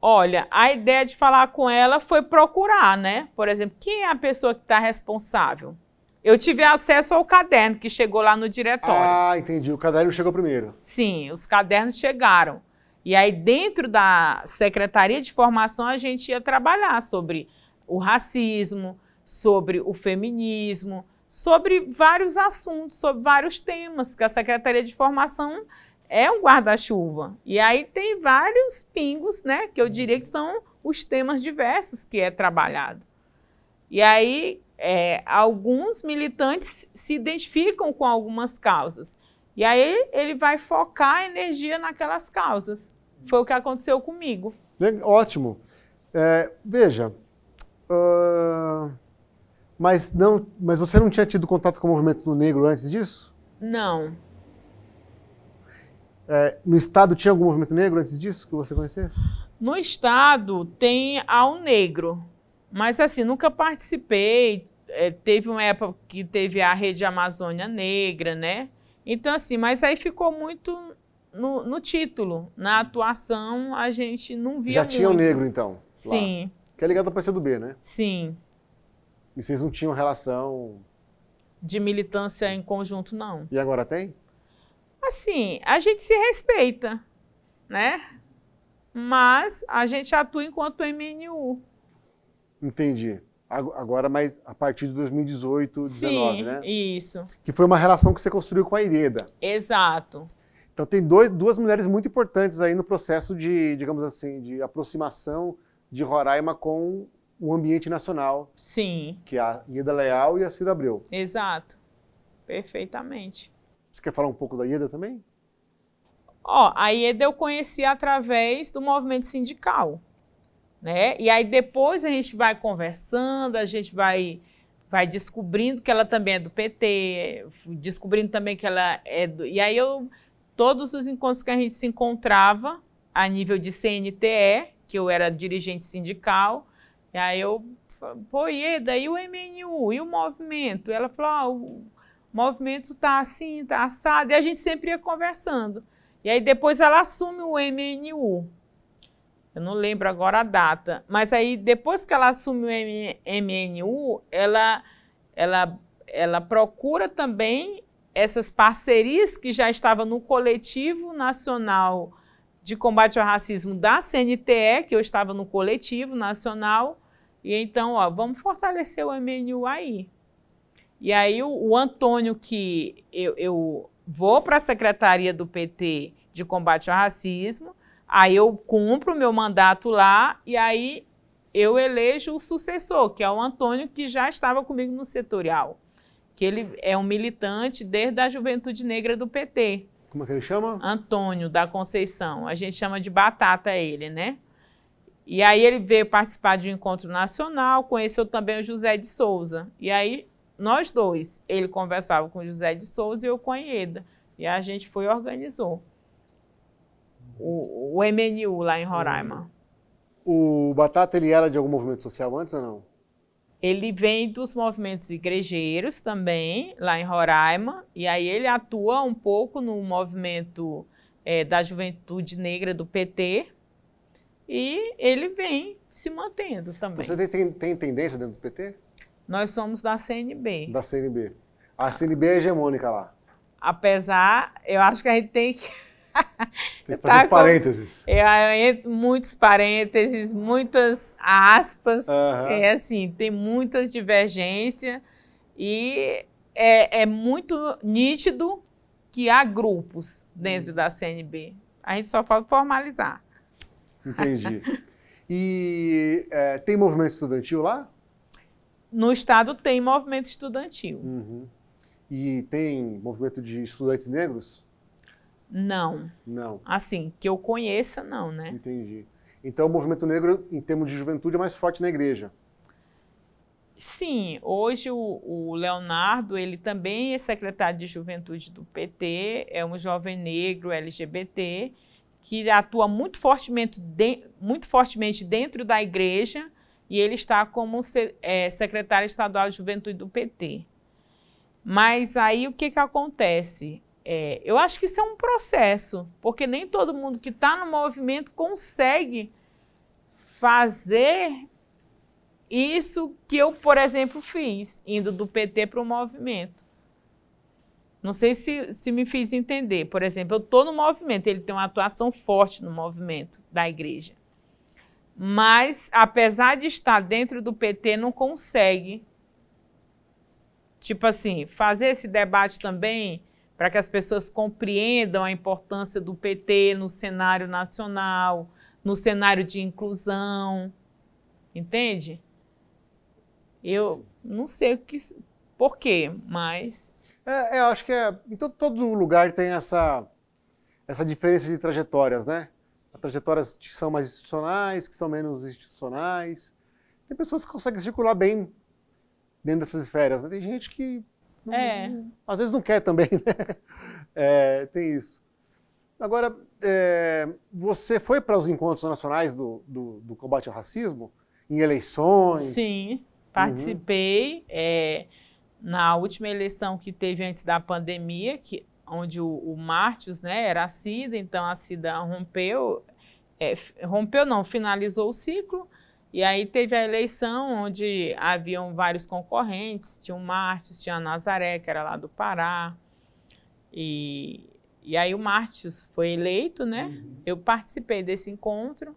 Olha, a ideia de falar com ela foi procurar, né? Por exemplo, quem é a pessoa que está responsável? Eu tive acesso ao caderno que chegou lá no diretório. Ah, entendi. O caderno chegou primeiro. Sim, os cadernos chegaram. E aí, dentro da Secretaria de Formação, a gente ia trabalhar sobre o racismo, sobre o feminismo, sobre vários assuntos, sobre vários temas, que a Secretaria de Formação é um guarda-chuva. E aí tem vários pingos, né, que eu uhum. diria que são os temas diversos que é trabalhado. E aí é, alguns militantes se identificam com algumas causas. E aí ele vai focar a energia naquelas causas. Foi o que aconteceu comigo. Ótimo. É, veja, uh mas, não, mas você não tinha tido contato com o movimento do negro antes disso? Não. É, no Estado tinha algum movimento negro antes disso que você conhecesse? No Estado tem ao um negro, mas assim, nunca participei. É, teve uma época que teve a Rede Amazônia Negra, né? Então, assim, mas aí ficou muito no, no título. Na atuação, a gente não via. Já tinha o negro, então? Lá, Sim. Que é ligado ao PCdoB, né? Sim. E vocês não tinham relação. De militância em conjunto, não. E agora tem? Assim, a gente se respeita, né? Mas a gente atua enquanto MNU. Entendi. Agora, mas a partir de 2018, Sim, 19, né? Isso. Que foi uma relação que você construiu com a Ireda. Exato. Então tem dois, duas mulheres muito importantes aí no processo de, digamos assim, de aproximação de Roraima com o ambiente nacional. Sim. Que é a Ieda Leal e a Cida Abreu. Exato. Perfeitamente. Você quer falar um pouco da Ieda também? Ó, a Ieda eu conheci através do movimento sindical, né? E aí depois a gente vai conversando, a gente vai vai descobrindo que ela também é do PT, descobrindo também que ela é do... E aí eu todos os encontros que a gente se encontrava a nível de CNTE, que eu era dirigente sindical, e aí eu pô, e daí o MNU e o movimento? Ela falou, ah, o movimento tá assim, tá assado. E a gente sempre ia conversando. E aí depois ela assume o MNU. Eu não lembro agora a data, mas aí depois que ela assume o MNU, ela, ela, ela procura também essas parcerias que já estavam no coletivo nacional de combate ao racismo da CNTE, que eu estava no coletivo nacional, e então, ó, vamos fortalecer o MNU aí. E aí o, o Antônio, que eu, eu vou para a Secretaria do PT de Combate ao Racismo, aí eu cumpro meu mandato lá, e aí eu elejo o sucessor, que é o Antônio, que já estava comigo no setorial, que ele é um militante desde a juventude negra do PT. Como é que ele chama? Antônio da Conceição. A gente chama de Batata ele, né? E aí ele veio participar de um encontro nacional, conheceu também o José de Souza. E aí nós dois, ele conversava com o José de Souza e eu com a Ieda. E a gente foi e organizou o, o MNU lá em Roraima. O Batata ele era de algum movimento social antes ou não? Ele vem dos movimentos igrejeiros também, lá em Roraima, e aí ele atua um pouco no movimento é, da juventude negra do PT, e ele vem se mantendo também. Você tem, tem tendência dentro do PT? Nós somos da CNB. Da CNB. A CNB é hegemônica lá. Apesar, eu acho que a gente tem que. Tem que tá fazer tá parênteses. Com, é, é, muitos parênteses, muitas aspas. Uhum. É assim, tem muitas divergências e é, é muito nítido que há grupos dentro uhum. da CNB. A gente só falta formalizar. Entendi. e é, tem movimento estudantil lá? No Estado tem movimento estudantil. Uhum. E tem movimento de estudantes negros? Não. Não. Assim, que eu conheça, não, né? Entendi. Então, o movimento negro, em termos de juventude, é mais forte na igreja. Sim, hoje o, o, Leonardo, ele também é secretário de juventude do PT, é um jovem negro LGBT que atua muito fortemente, de, muito fortemente dentro da igreja e ele está como é, secretário estadual de juventude do PT. Mas aí o que, que acontece? É, eu acho que isso é um processo, porque nem todo mundo que está no movimento consegue fazer isso que eu, por exemplo, fiz, indo do PT para o movimento. Não sei se, se me fiz entender. Por exemplo, eu estou no movimento, ele tem uma atuação forte no movimento da igreja. Mas, apesar de estar dentro do PT, não consegue, tipo assim, fazer esse debate também para que as pessoas compreendam a importância do PT no cenário nacional, no cenário de inclusão. Entende? Eu não sei o que, por quê, mas. É, é, eu acho que é, em todo, todo lugar tem essa, essa diferença de trajetórias, né? trajetórias que são mais institucionais, que são menos institucionais. Tem pessoas que conseguem circular bem dentro dessas esferas. Né? Tem gente que é. não, às vezes não quer também, né? É, tem isso. Agora, é, você foi para os encontros nacionais do, do, do, combate ao racismo? Em eleições? Sim, uhum. participei. Uhum. na última eleição que teve antes da pandemia, que, onde o, o Martius né, era a Cida, então a Cida rompeu, é, rompeu não, finalizou o ciclo. E aí teve a eleição onde haviam vários concorrentes, tinha o Martins, tinha a Nazaré, que era lá do Pará. E, e aí o Martins foi eleito, né? Uhum. Eu participei desse encontro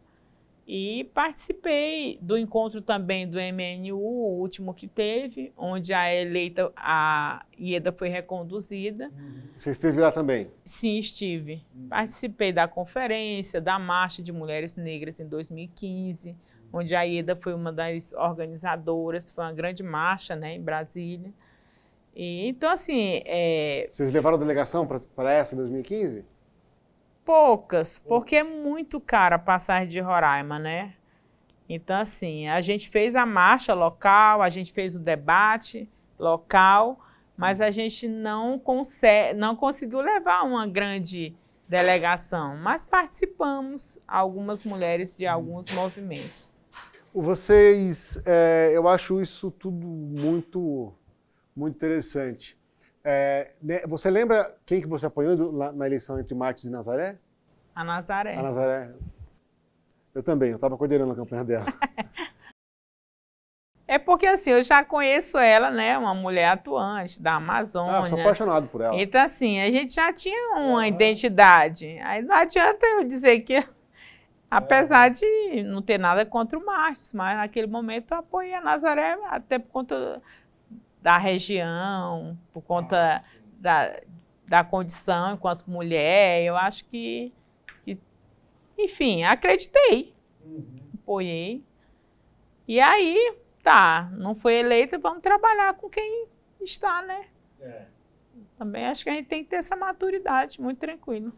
e participei do encontro também do MNU, o último que teve, onde a eleita, a Ieda foi reconduzida. Uhum. Você esteve lá também? Sim, estive. Uhum. Participei da conferência, da Marcha de Mulheres Negras em 2015 onde a Ieda foi uma das organizadoras, foi uma grande marcha né, em Brasília. E, então, assim. É... Vocês levaram delegação para essa em 2015? Poucas, porque é muito cara a passagem de Roraima, né? Então, assim, a gente fez a marcha local, a gente fez o debate local, mas a gente não, consegue, não conseguiu levar uma grande delegação, mas participamos, algumas mulheres de alguns movimentos. Vocês, é, eu acho isso tudo muito, muito interessante. É, né, você lembra quem que você apoiou do, na eleição entre Martins e Nazaré? A Nazaré. A Nazaré. Eu também, eu estava coordenando a campanha dela. É porque assim, eu já conheço ela, né? Uma mulher atuante da Amazônia. Ah, sou apaixonado por ela. Então, assim, a gente já tinha uma ah. identidade. Aí não adianta eu dizer que Apesar de não ter nada contra o Martins, mas naquele momento eu apoiei a Nazaré até por conta da região, por conta ah, da, da condição enquanto mulher. Eu acho que, que enfim, acreditei, uhum. apoiei. E aí, tá, não foi eleita, vamos trabalhar com quem está, né? É. Também acho que a gente tem que ter essa maturidade, muito tranquilo.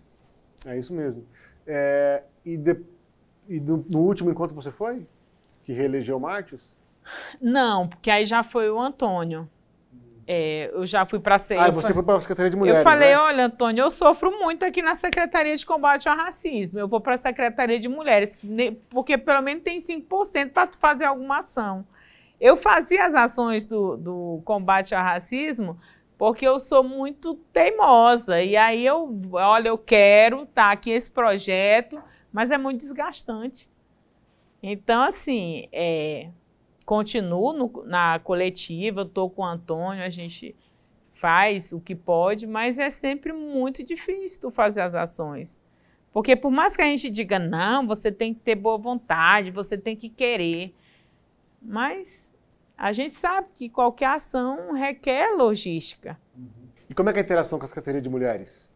É isso mesmo. É, e depois e no último encontro você foi? Que reelegeu Martins? Não, porque aí já foi o Antônio. É, eu já fui para a Ah, você foi para a Secretaria de Mulheres. Eu falei: né? olha, Antônio, eu sofro muito aqui na Secretaria de Combate ao Racismo. Eu vou para a Secretaria de Mulheres, porque pelo menos tem 5% para fazer alguma ação. Eu fazia as ações do, do combate ao racismo porque eu sou muito teimosa. E aí eu, olha, eu quero estar tá aqui esse projeto mas é muito desgastante. Então, assim, é, continuo no, na coletiva, estou com o Antônio, a gente faz o que pode, mas é sempre muito difícil tu fazer as ações. Porque por mais que a gente diga, não, você tem que ter boa vontade, você tem que querer, mas a gente sabe que qualquer ação requer logística. Uhum. E como é, é a interação com as secretaria de mulheres?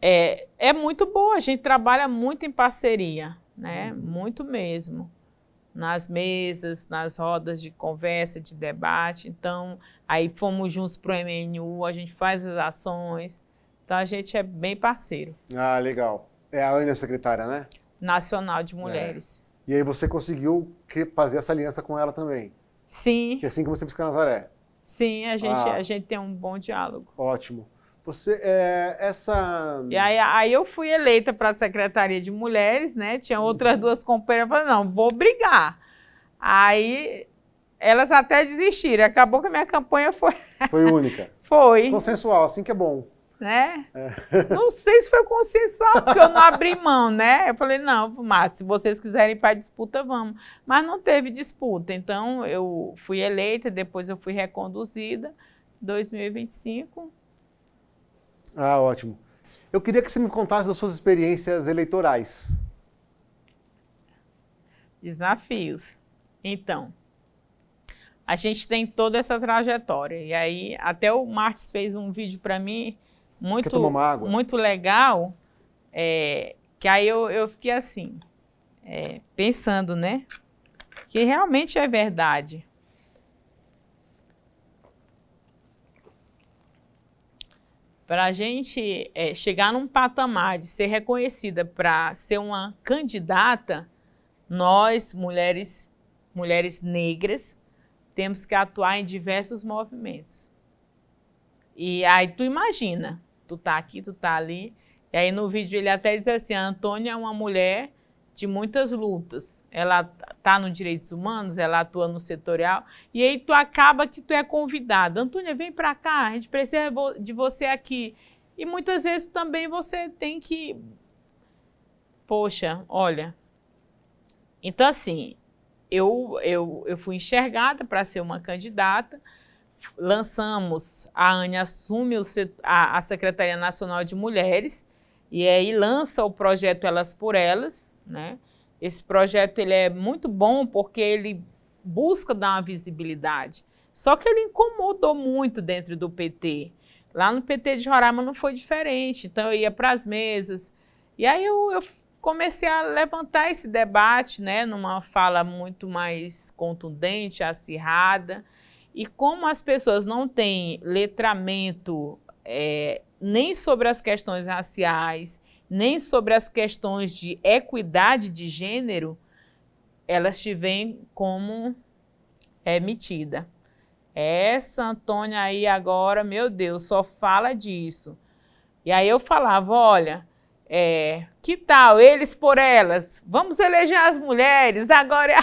é, é muito boa, a gente trabalha muito em parceria, né? Muito mesmo. Nas mesas, nas rodas de conversa, de debate. Então, aí fomos juntos para o MNU, a gente faz as ações. Então, a gente é bem parceiro. Ah, legal. É a Ana secretária, né? Nacional de é. Mulheres. É. E aí você conseguiu fazer essa aliança com ela também? Sim. Que é assim que você busca Nazaré. Sim, a gente, ah. a gente tem um bom diálogo. Ótimo. Você, é, essa... E aí, aí eu fui eleita para a Secretaria de Mulheres, né? Tinha outras uhum. duas companheiras falando, não, vou brigar. Aí elas até desistiram. Acabou que a minha campanha foi... Foi única. foi. Consensual, assim que é bom. Né? É. Não sei se foi consensual, porque eu não abri mão, né? Eu falei, não, mas se vocês quiserem ir para disputa, vamos. Mas não teve disputa. Então, eu fui eleita, depois eu fui reconduzida. 2025 ah, ótimo. Eu queria que você me contasse das suas experiências eleitorais. Desafios. Então, a gente tem toda essa trajetória. E aí, até o Martins fez um vídeo para mim muito, muito legal, é, que aí eu, eu fiquei assim, é, pensando, né? Que realmente é verdade. para a gente é, chegar num patamar de ser reconhecida para ser uma candidata, nós, mulheres, mulheres negras, temos que atuar em diversos movimentos. E aí tu imagina, tu tá aqui, tu tá ali, e aí no vídeo ele até diz assim, a Antônia é uma mulher de muitas lutas. Ela está no direitos humanos, ela atua no setorial, e aí tu acaba que tu é convidada. Antônia, vem para cá, a gente precisa de você aqui. E muitas vezes também você tem que... Poxa, olha... Então, assim, eu, eu, eu fui enxergada para ser uma candidata, lançamos, a ANE assume o, a, a Secretaria Nacional de Mulheres, e aí lança o projeto Elas por Elas, né? Esse projeto ele é muito bom porque ele busca dar uma visibilidade. Só que ele incomodou muito dentro do PT. Lá no PT de Roraima não foi diferente. Então eu ia para as mesas. E aí eu, eu, comecei a levantar esse debate, né, numa fala muito mais contundente, acirrada. E como as pessoas não têm letramento é, nem sobre as questões raciais, nem sobre as questões de equidade de gênero, elas te vêm como é, metida. Essa Antônia aí agora, meu Deus, só fala disso. E aí eu falava, olha, é, que tal eles por elas? Vamos eleger as mulheres. Agora é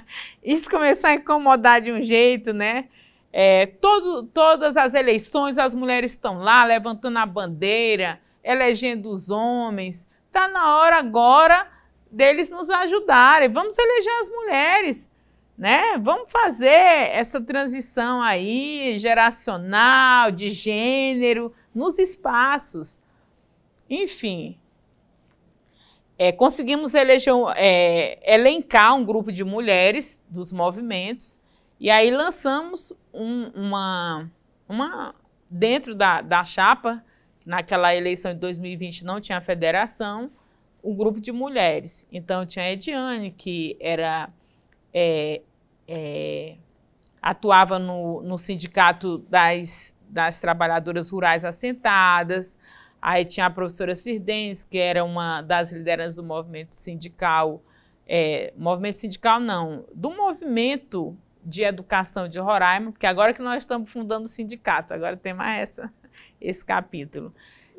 isso começou a incomodar de um jeito, né? É, todo, todas as eleições as mulheres estão lá levantando a bandeira, elegendo os homens. Está na hora agora deles nos ajudarem. Vamos eleger as mulheres, né? Vamos fazer essa transição aí geracional, de gênero, nos espaços. Enfim, é, conseguimos eleger, é, elencar um grupo de mulheres dos movimentos e aí lançamos um, uma, uma dentro da, da chapa Naquela eleição de 2020 não tinha federação, um grupo de mulheres. Então tinha a Ediane, que era é, é, atuava no, no sindicato das, das trabalhadoras rurais assentadas. Aí tinha a professora Sirdens, que era uma das lideranças do movimento sindical. É, movimento sindical não, do movimento de educação de Roraima, porque agora que nós estamos fundando o sindicato, agora tem mais essa esse capítulo.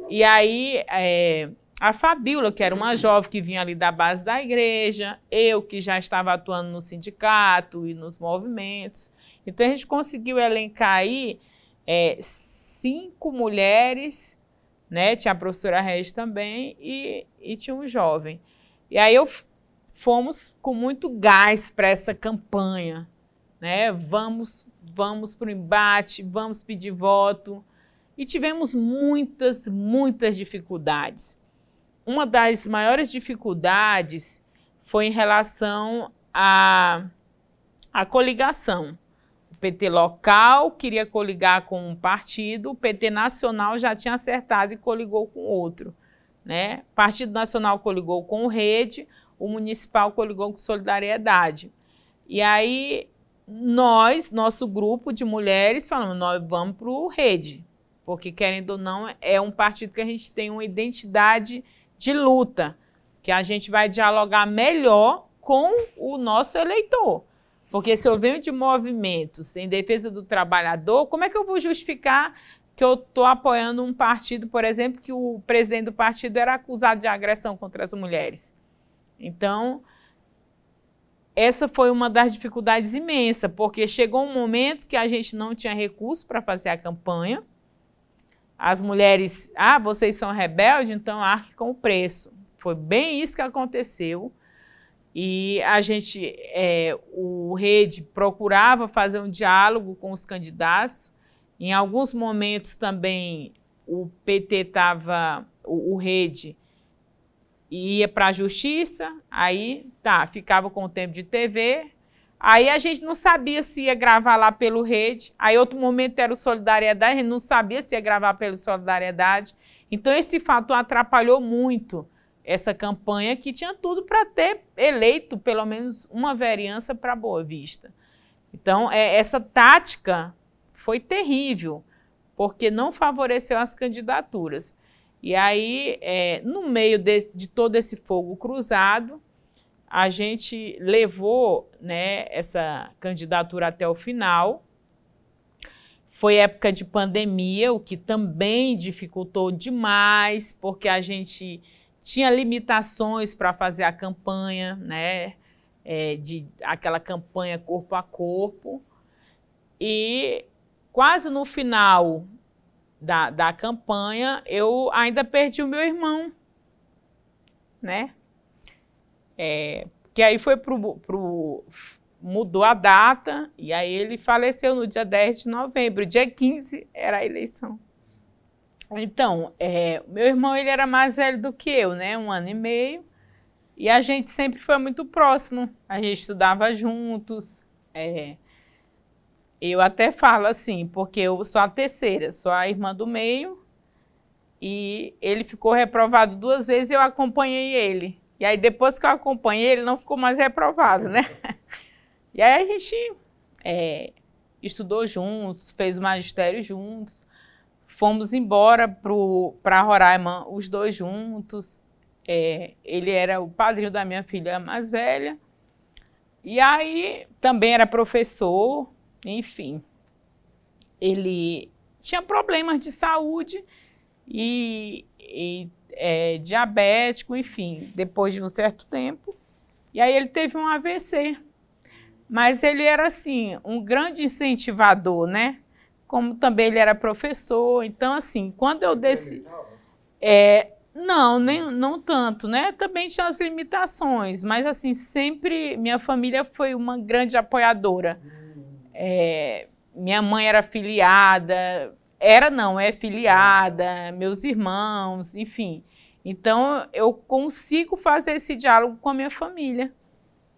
E aí, é, a Fabíola, que era uma jovem que vinha ali da base da igreja, eu que já estava atuando no sindicato e nos movimentos. Então, a gente conseguiu elencar aí é, cinco mulheres, né? Tinha a professora Regis também e, e tinha um jovem. E aí eu fomos com muito gás para essa campanha, né? Vamos, vamos para o embate, vamos pedir voto. E tivemos muitas, muitas dificuldades. Uma das maiores dificuldades foi em relação à, à coligação. O PT local queria coligar com um partido, o PT nacional já tinha acertado e coligou com outro. Né? O Partido Nacional coligou com o Rede, o Municipal coligou com Solidariedade. E aí nós, nosso grupo de mulheres, falamos, nós vamos para o Rede, porque, querendo ou não, é um partido que a gente tem uma identidade de luta, que a gente vai dialogar melhor com o nosso eleitor. Porque se eu venho de movimentos em defesa do trabalhador, como é que eu vou justificar que eu estou apoiando um partido, por exemplo, que o presidente do partido era acusado de agressão contra as mulheres? Então, essa foi uma das dificuldades imensas, porque chegou um momento que a gente não tinha recurso para fazer a campanha, as mulheres, ah, vocês são rebeldes, então arque com o preço. Foi bem isso que aconteceu. E a gente, é, o Rede procurava fazer um diálogo com os candidatos. Em alguns momentos também o PT estava, o, o, Rede ia para a justiça, aí tá, ficava com o tempo de TV, Aí a gente não sabia se ia gravar lá pelo Rede. Aí outro momento era o Solidariedade, a gente não sabia se ia gravar pelo Solidariedade. Então esse fato atrapalhou muito essa campanha que tinha tudo para ter eleito pelo menos uma vereança para Boa Vista. Então é, essa tática foi terrível, porque não favoreceu as candidaturas. E aí, é, no meio de, de todo esse fogo cruzado, a gente levou né, essa candidatura até o final. Foi época de pandemia, o que também dificultou demais, porque a gente tinha limitações para fazer a campanha, né? É, de aquela campanha corpo a corpo. E quase no final da, da campanha, eu ainda perdi o meu irmão, né? É, que aí foi pro, pro, mudou a data e aí ele faleceu no dia 10 de novembro. Dia 15 era a eleição. Então, é, meu irmão ele era mais velho do que eu, né? Um ano e meio. E a gente sempre foi muito próximo. A gente estudava juntos. É, eu até falo assim, porque eu sou a terceira, sou a irmã do meio. E ele ficou reprovado duas vezes e eu acompanhei ele. E aí, depois que eu acompanhei, ele não ficou mais reprovado, né? E aí a gente é, estudou juntos, fez o magistério juntos, fomos embora para Roraima os dois juntos. É, ele era o padrinho da minha filha mais velha. E aí também era professor, enfim. Ele tinha problemas de saúde e, e é, diabético, enfim, depois de um certo tempo. E aí ele teve um AVC. Mas ele era, assim, um grande incentivador, né? Como também ele era professor. Então, assim, quando eu desci. É, não, nem, não tanto, né? Também tinha as limitações, mas, assim, sempre. Minha família foi uma grande apoiadora. Hum. É, minha mãe era filiada, era não, é filiada, é. meus irmãos, enfim. Então eu consigo fazer esse diálogo com a minha família.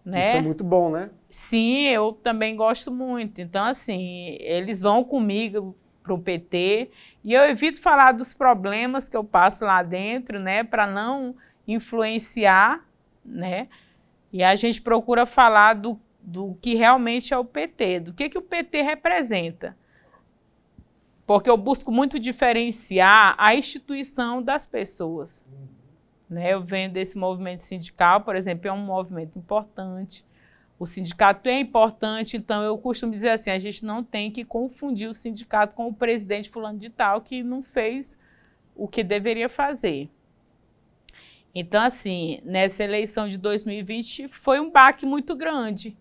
Né? Isso é muito bom, né? Sim, eu também gosto muito. Então, assim, eles vão comigo para o PT e eu evito falar dos problemas que eu passo lá dentro, né, para não influenciar, né? E a gente procura falar do, do que realmente é o PT, do que, que o PT representa. Porque eu busco muito diferenciar a instituição das pessoas. Né? Eu venho desse movimento sindical, por exemplo, é um movimento importante. O sindicato é importante, então eu costumo dizer assim, a gente não tem que confundir o sindicato com o presidente fulano de tal que não fez o que deveria fazer. Então, assim, nessa eleição de 2020 foi um baque muito grande.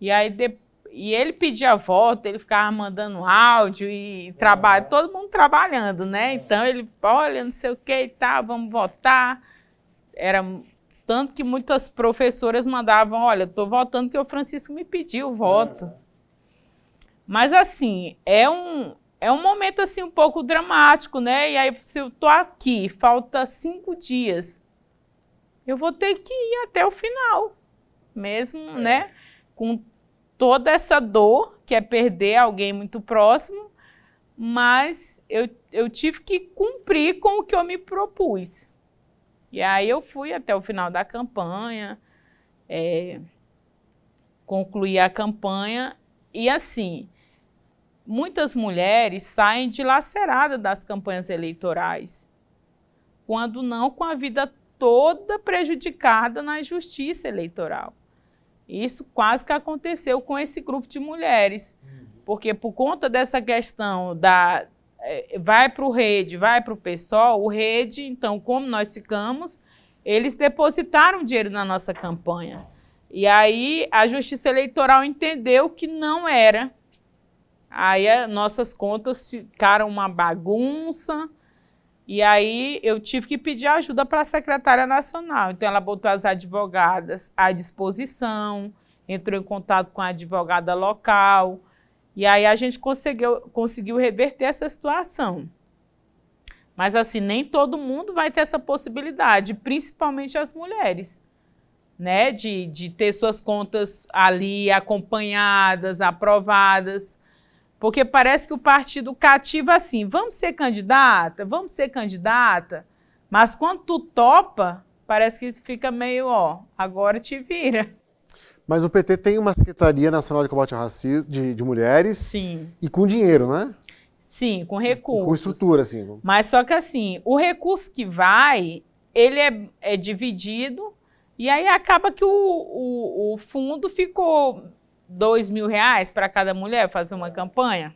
E aí, depois e ele pedia voto, ele ficava mandando áudio e trabalho, é. todo mundo trabalhando, né? Então ele, olha, não sei o que e tá, tal, vamos votar. Era tanto que muitas professoras mandavam, olha, estou votando que o Francisco me pediu o é. voto. Mas assim, é um é um momento assim um pouco dramático, né? E aí se eu tô aqui, falta cinco dias, eu vou ter que ir até o final, mesmo, é. né? Com toda essa dor, que é perder alguém muito próximo, mas eu, eu tive que cumprir com o que eu me propus. E aí eu fui até o final da campanha, é, concluí a campanha, e assim, muitas mulheres saem dilaceradas das campanhas eleitorais, quando não com a vida toda prejudicada na justiça eleitoral. Isso quase que aconteceu com esse grupo de mulheres, uhum. porque por conta dessa questão da eh, vai para o rede, vai para o pessoal, o rede, então como nós ficamos, eles depositaram dinheiro na nossa campanha. E aí a Justiça Eleitoral entendeu que não era. Aí nossas contas ficaram uma bagunça. E aí eu tive que pedir ajuda para a secretária nacional. Então ela botou as advogadas à disposição, entrou em contato com a advogada local. E aí a gente conseguiu, conseguiu reverter essa situação. Mas assim, nem todo mundo vai ter essa possibilidade, principalmente as mulheres, né? De, de ter suas contas ali acompanhadas, aprovadas. Porque parece que o partido cativa assim, vamos ser candidata, vamos ser candidata, mas quando tu topa, parece que fica meio, ó, agora te vira. Mas o PT tem uma Secretaria Nacional de Combate ao Racismo de, de Mulheres. Sim. E com dinheiro, né? Sim, com recursos. E com estrutura, sim. Mas só que assim, o recurso que vai, ele é, é dividido e aí acaba que o, o, o fundo ficou dois mil reais para cada mulher fazer uma é. campanha?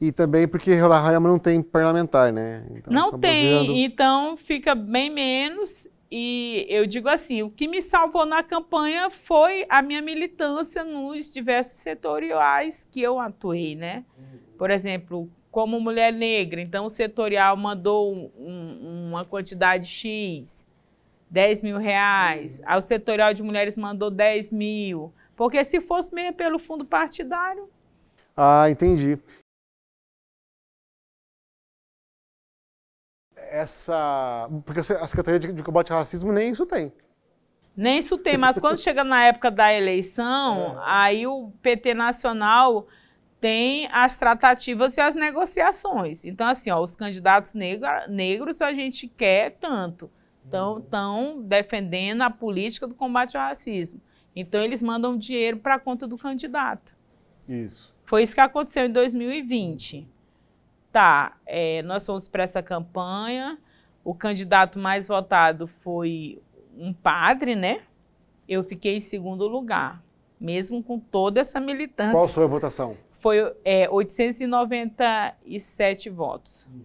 E também porque Roraima não tem parlamentar, né? Então, não tem, virando... então fica bem menos. E eu digo assim, o que me salvou na campanha foi a minha militância nos diversos setoriais que eu atuei, né? Por exemplo, como mulher negra, então o setorial mandou um, uma quantidade X, 10 mil reais. Hum. Aí o setorial de mulheres mandou 10 mil. Porque se fosse mesmo pelo fundo partidário. Ah, entendi. Essa. Porque a Secretaria de Combate ao Racismo nem isso tem. Nem isso tem, mas quando chega na época da eleição, é. aí o PT Nacional tem as tratativas e as negociações. Então, assim, ó, os candidatos negros a gente quer tanto. Estão uhum. defendendo a política do combate ao racismo. Então eles mandam dinheiro para a conta do candidato. Isso. Foi isso que aconteceu em 2020. Tá, é, nós fomos para essa campanha. O candidato mais votado foi um padre, né? Eu fiquei em segundo lugar, mesmo com toda essa militância. Qual foi a votação? Foi é, 897 votos. Uhum.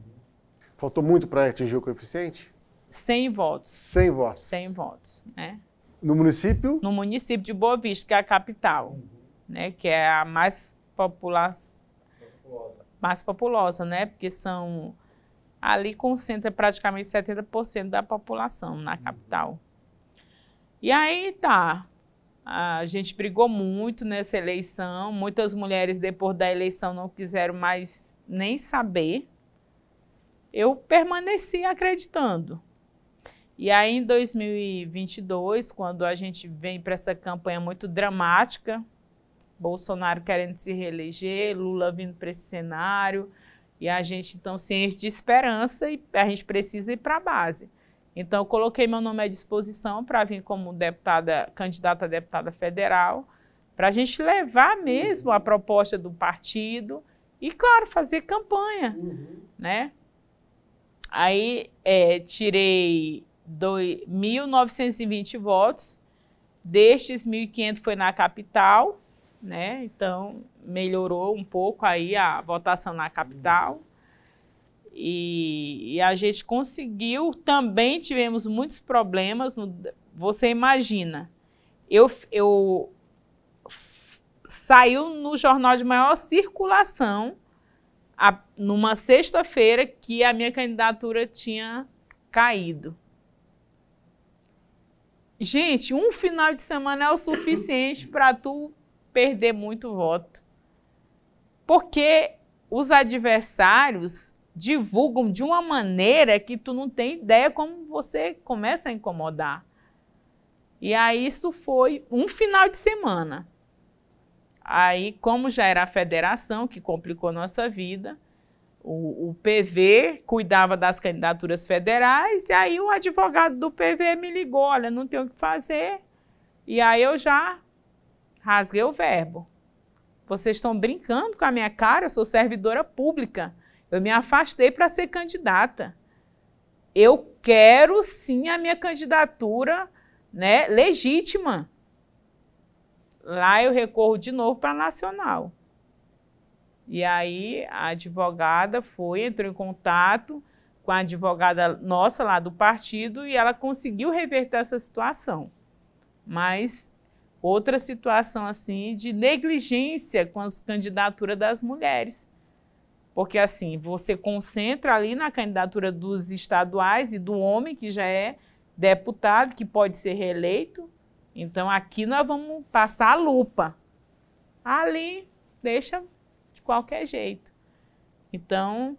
Faltou muito para atingir o coeficiente? 100 votos. 100 votos. 100 votos, né? No município? No município de Boa Vista, que é a capital, uhum. né? Que é a mais populosa, mais populosa, né? Porque são ali concentra praticamente 70% da população na capital. Uhum. E aí tá, a gente brigou muito nessa eleição. Muitas mulheres, depois da eleição, não quiseram mais nem saber. Eu permaneci acreditando. E aí, em 2022, quando a gente vem para essa campanha muito dramática, Bolsonaro querendo se reeleger, Lula vindo para esse cenário, e a gente então se enche de esperança e a gente precisa ir para a base. Então, eu coloquei meu nome à disposição para vir como deputada, candidata a deputada federal, para a gente levar mesmo a proposta do partido e, claro, fazer campanha, uhum. né? Aí, é, tirei 1.920 votos. Destes, 1.500 foi na capital, né? Então, melhorou um pouco aí a votação na capital. E, e a gente conseguiu, também tivemos muitos problemas. No, você imagina, eu, eu saiu no jornal de maior circulação a, numa sexta-feira que a minha candidatura tinha caído. Gente, um final de semana é o suficiente para tu perder muito voto. Porque os adversários divulgam de uma maneira que tu não tem ideia como você começa a incomodar. E aí isso foi um final de semana. Aí, como já era a federação que complicou nossa vida, o, o, PV cuidava das candidaturas federais, e aí o advogado do PV me ligou: olha, não tem o que fazer. E aí eu já rasguei o verbo. Vocês estão brincando com a minha cara, eu sou servidora pública. Eu me afastei para ser candidata. Eu quero sim a minha candidatura né, legítima. Lá eu recorro de novo para a nacional. E aí a advogada foi, entrou em contato com a advogada nossa lá do partido e ela conseguiu reverter essa situação. Mas outra situação assim de negligência com as candidaturas das mulheres. Porque assim, você concentra ali na candidatura dos estaduais e do homem que já é deputado, que pode ser reeleito. Então aqui nós vamos passar a lupa. Ali deixa qualquer jeito. Então,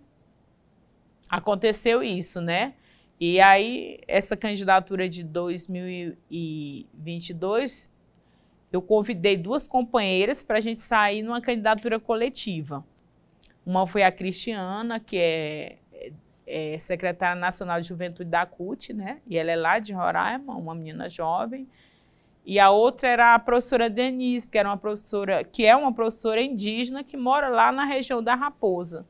aconteceu isso, né? E aí, essa candidatura de 2022, eu convidei duas companheiras para a gente sair numa candidatura coletiva. Uma foi a Cristiana, que é, é, é secretária nacional de juventude da CUT, né? E ela é lá de Roraima, uma menina jovem. E a outra era a professora Denise, que era uma professora, que é uma professora indígena que mora lá na região da Raposa.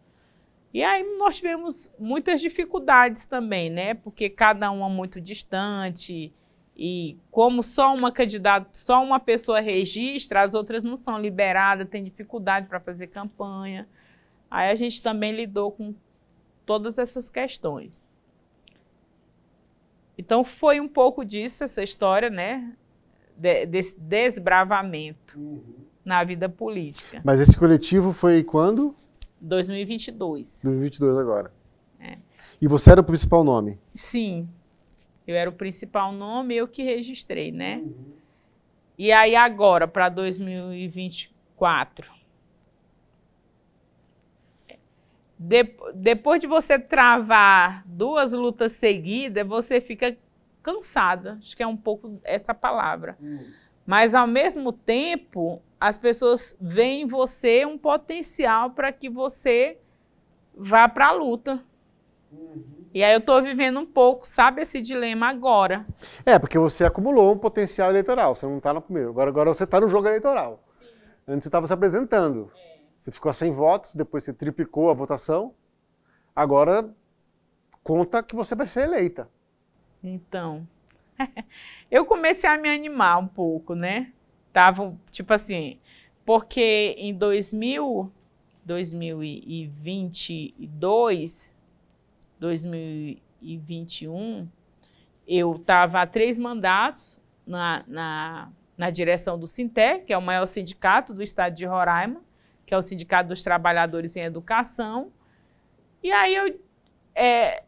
E aí nós tivemos muitas dificuldades também, né? Porque cada uma muito distante e como só uma candidata, só uma pessoa registra, as outras não são liberadas, tem dificuldade para fazer campanha. Aí a gente também lidou com todas essas questões. Então foi um pouco disso essa história, né? de, desse desbravamento uhum. na vida política. Mas esse coletivo foi quando? 2022. 2022 agora. É. E você era o principal nome? Sim. Eu era o principal nome, eu que registrei, né? Uhum. E aí agora, para 2024. De, depois de você travar duas lutas seguidas, você fica cansada, acho que é um pouco essa palavra. Hum. Mas ao mesmo tempo, as pessoas veem em você um potencial para que você vá para a luta. Uhum. E aí eu estou vivendo um pouco, sabe, esse dilema agora. É, porque você acumulou um potencial eleitoral, você não está no primeiro. Agora, agora você está no jogo eleitoral. Sim. Antes você estava se apresentando. É. Você ficou sem votos, depois você triplicou a votação. Agora conta que você vai ser eleita. Então, eu comecei a me animar um pouco, né? Tava, tipo assim, porque em 2000, 2022, 2021, eu estava há três mandatos na, na, na direção do Sinté, que é o maior sindicato do estado de Roraima, que é o Sindicato dos Trabalhadores em Educação. E aí eu é,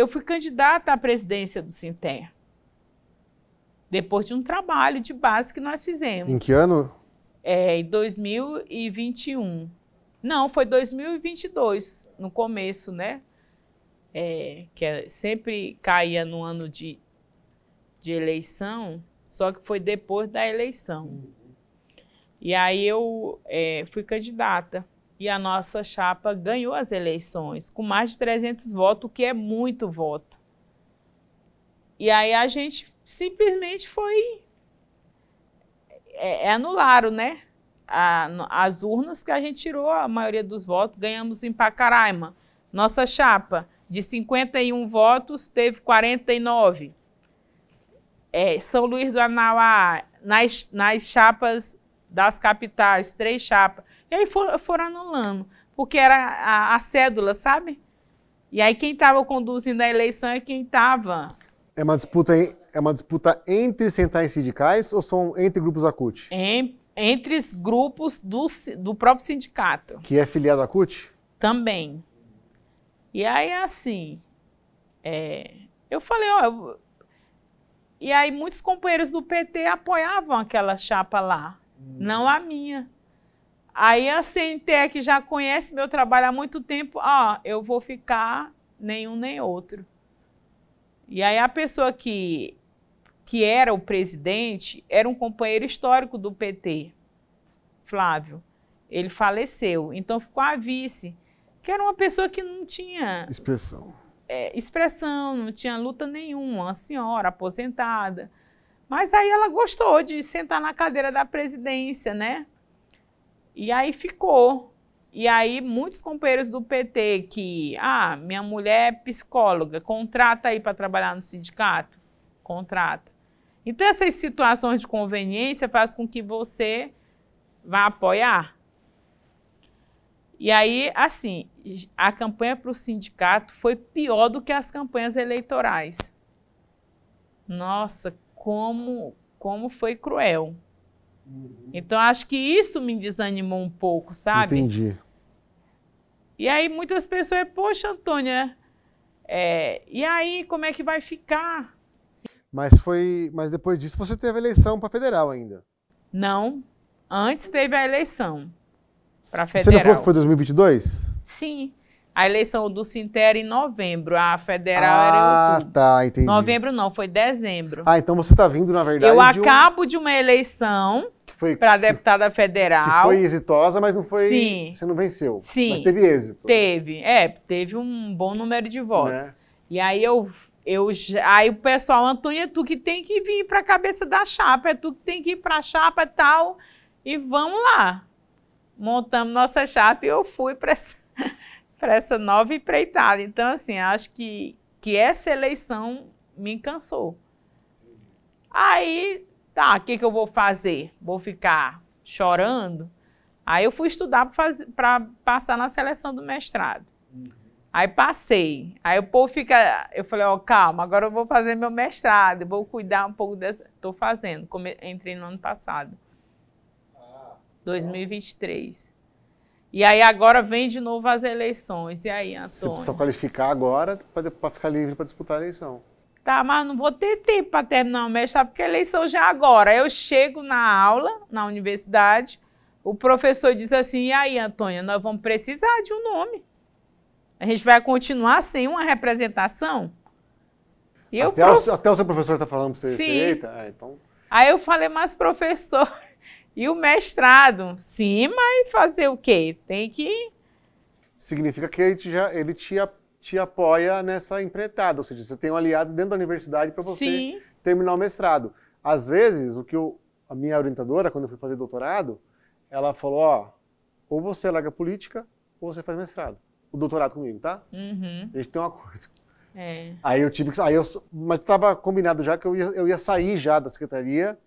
eu fui candidata à presidência do Sinter. Depois de um trabalho de base que nós fizemos. Em que ano? É, em 2021. Não, foi 2022, no começo, né? É, que é, sempre caía no ano de, de eleição, só que foi depois da eleição. E aí eu é, fui candidata e a nossa chapa ganhou as eleições com mais de 300 votos, o que é muito voto. E aí a gente simplesmente foi é, é anularam, né? A, as urnas que a gente tirou a maioria dos votos, ganhamos em Pacaraima. Nossa chapa de 51 votos teve 49. É, São Luís do Anauá, nas, nas chapas das capitais, três chapas, e aí foram, anulando, porque era a, a, cédula, sabe? E aí quem estava conduzindo a eleição é quem estava. É uma disputa é uma disputa entre centrais sindicais ou são entre grupos da CUT? Em, entre os grupos do, do próprio sindicato. Que é filiado à CUT? Também. E aí, assim, é, eu falei, ó. e aí, muitos companheiros do PT apoiavam aquela chapa lá, hum. não a minha. Aí a CNTE, que já conhece meu trabalho há muito tempo, ó, eu vou ficar nenhum nem outro. E aí a pessoa que, que era o presidente era um companheiro histórico do PT, Flávio. Ele faleceu, então ficou a vice, que era uma pessoa que não tinha... Expressão. É, expressão, não tinha luta nenhuma, uma senhora aposentada. Mas aí ela gostou de sentar na cadeira da presidência, né? E aí ficou. E aí, muitos companheiros do PT que, ah, minha mulher é psicóloga, contrata aí para trabalhar no sindicato, contrata. Então, essas situações de conveniência faz com que você vá apoiar. E aí, assim, a campanha para o sindicato foi pior do que as campanhas eleitorais. Nossa, como, como foi cruel. Uhum. Então acho que isso me desanimou um pouco, sabe? Entendi. E aí muitas pessoas, poxa, Antônia, é, e aí como é que vai ficar? Mas foi, mas depois disso você teve a eleição para federal ainda? Não, antes teve a eleição para federal. Você não falou que foi 2022? Sim. A eleição do Sinter em novembro, a federal ah, era Ah, tá, entendi. Novembro não, foi dezembro. Ah, então você está vindo, na verdade. Eu de acabo um... de uma eleição foi. Para deputada federal. que foi exitosa, mas não foi. Sim. Você não venceu. Sim. Mas teve êxito. Né? Teve, é, teve um bom número de votos. Né? E aí eu. Eu, aí o pessoal, Antônio, é tu que tem que vir para a cabeça da chapa, é tu que tem que ir para a chapa e tal. E vamos lá. Montamos nossa chapa e eu fui para essa, essa nova empreitada. Então, assim, acho que, que essa eleição me cansou. Aí Tá, o que, que eu vou fazer? Vou ficar chorando? Aí eu fui estudar para passar na seleção do mestrado. Aí passei. Aí o povo fica. Eu falei, ó, oh, calma, agora eu vou fazer meu mestrado, vou cuidar um pouco dessa. estou fazendo, come... entrei no ano passado. 2023. Ah, e aí agora vem de novo as eleições. E aí, Antônio? Você precisa qualificar agora para ficar livre para disputar a eleição. Tá, mas não vou ter tempo para terminar o mestrado, porque a eleição já é agora. Eu chego na aula, na universidade, o professor diz assim: e aí, Antônia, nós vamos precisar de um nome. A gente vai continuar sem uma representação? E até, prof... o, até o seu professor está falando para você. Sim. é, então... Aí eu falei, mas professor, e o mestrado? Sim, mas fazer o quê? Tem que. Significa que ele, já, ele te te apoia nessa empreitada, ou seja, você tem um aliado dentro da universidade para você Sim. terminar o mestrado. Às vezes, o que eu, a minha orientadora, quando eu fui fazer doutorado, ela falou, ó, ou você larga política, ou você faz mestrado. O doutorado comigo, tá? Uhum. A gente tem um acordo. É. Aí eu tive que. Aí eu, mas estava combinado já que eu ia, eu ia sair já da secretaria,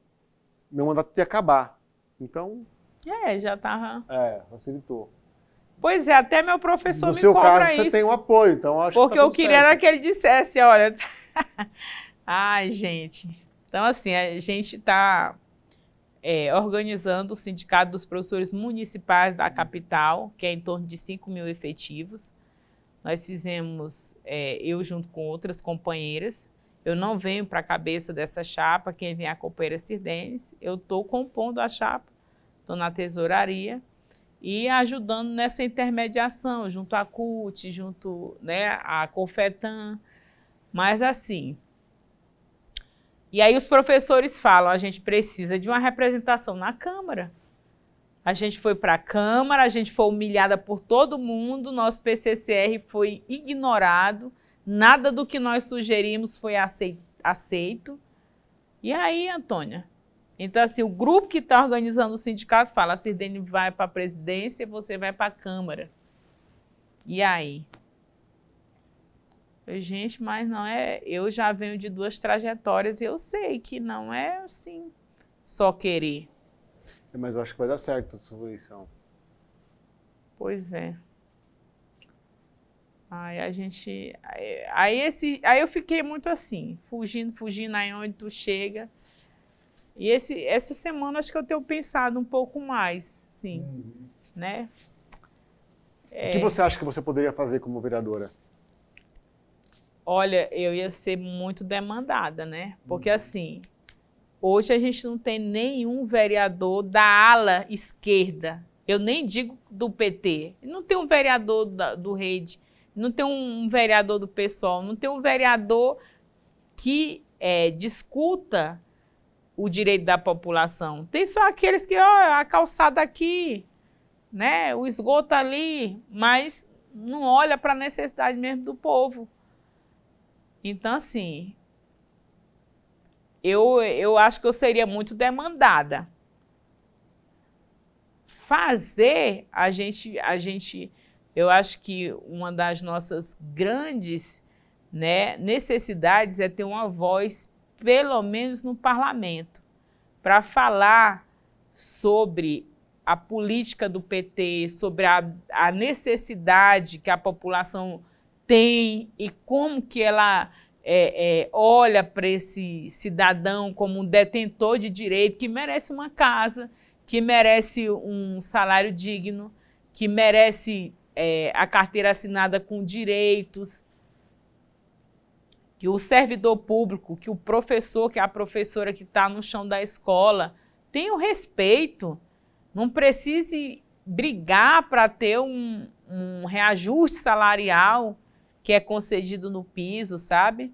meu mandato ia acabar. Então. É, já tava. É, facilitou. Pois é, até meu professor no me seu cobra caso, isso. Você tem um apoio, então acho Porque que tá eu queria certo. era que ele dissesse, olha. Ai, gente. Então, assim, a gente está é, organizando o Sindicato dos Professores Municipais da capital, que é em torno de 5 mil efetivos. Nós fizemos, é, eu junto com outras companheiras, eu não venho para a cabeça dessa chapa, quem vem é a companheira Sirdenes, eu estou compondo a chapa, estou na tesouraria, e ajudando nessa intermediação, junto à CUT, junto né, à COFETAN. mas assim. E aí os professores falam, a gente precisa de uma representação na Câmara. A gente foi para a Câmara, a gente foi humilhada por todo mundo, nosso PCCR foi ignorado, nada do que nós sugerimos foi aceito. E aí, Antônia, então, assim, o grupo que está organizando o sindicato fala: a Sirdene vai para a presidência você vai para a Câmara. E aí? gente, mas não é. Eu já venho de duas trajetórias e eu sei que não é assim só querer. É, mas eu acho que vai dar certo a sua Pois é. Aí a gente. Aí, aí, esse, aí eu fiquei muito assim, fugindo, fugindo, aí onde tu chega. E esse, essa semana acho que eu tenho pensado um pouco mais, sim, uhum. né? É... O que você acha que você poderia fazer como vereadora? Olha, eu ia ser muito demandada, né? Porque uhum. assim, hoje a gente não tem nenhum vereador da ala esquerda. Eu nem digo do PT. Não tem um vereador da, do Rede, não tem um vereador do PSOL, não tem um vereador que é, discuta o direito da população. Tem só aqueles que, ó, a calçada aqui, né, o esgoto ali, mas não olha para a necessidade mesmo do povo. Então, assim, eu, eu acho que eu seria muito demandada. Fazer, a gente, a gente, eu acho que uma das nossas grandes né, necessidades é ter uma voz pelo menos no parlamento, para falar sobre a política do PT, sobre a, a necessidade que a população tem e como que ela é, é, olha para esse cidadão como um detentor de direito que merece uma casa, que merece um salário digno, que merece é, a carteira assinada com direitos, que o servidor público, que o professor, que a professora que está no chão da escola tenha o respeito, não precise brigar para ter um, um reajuste salarial que é concedido no piso, sabe?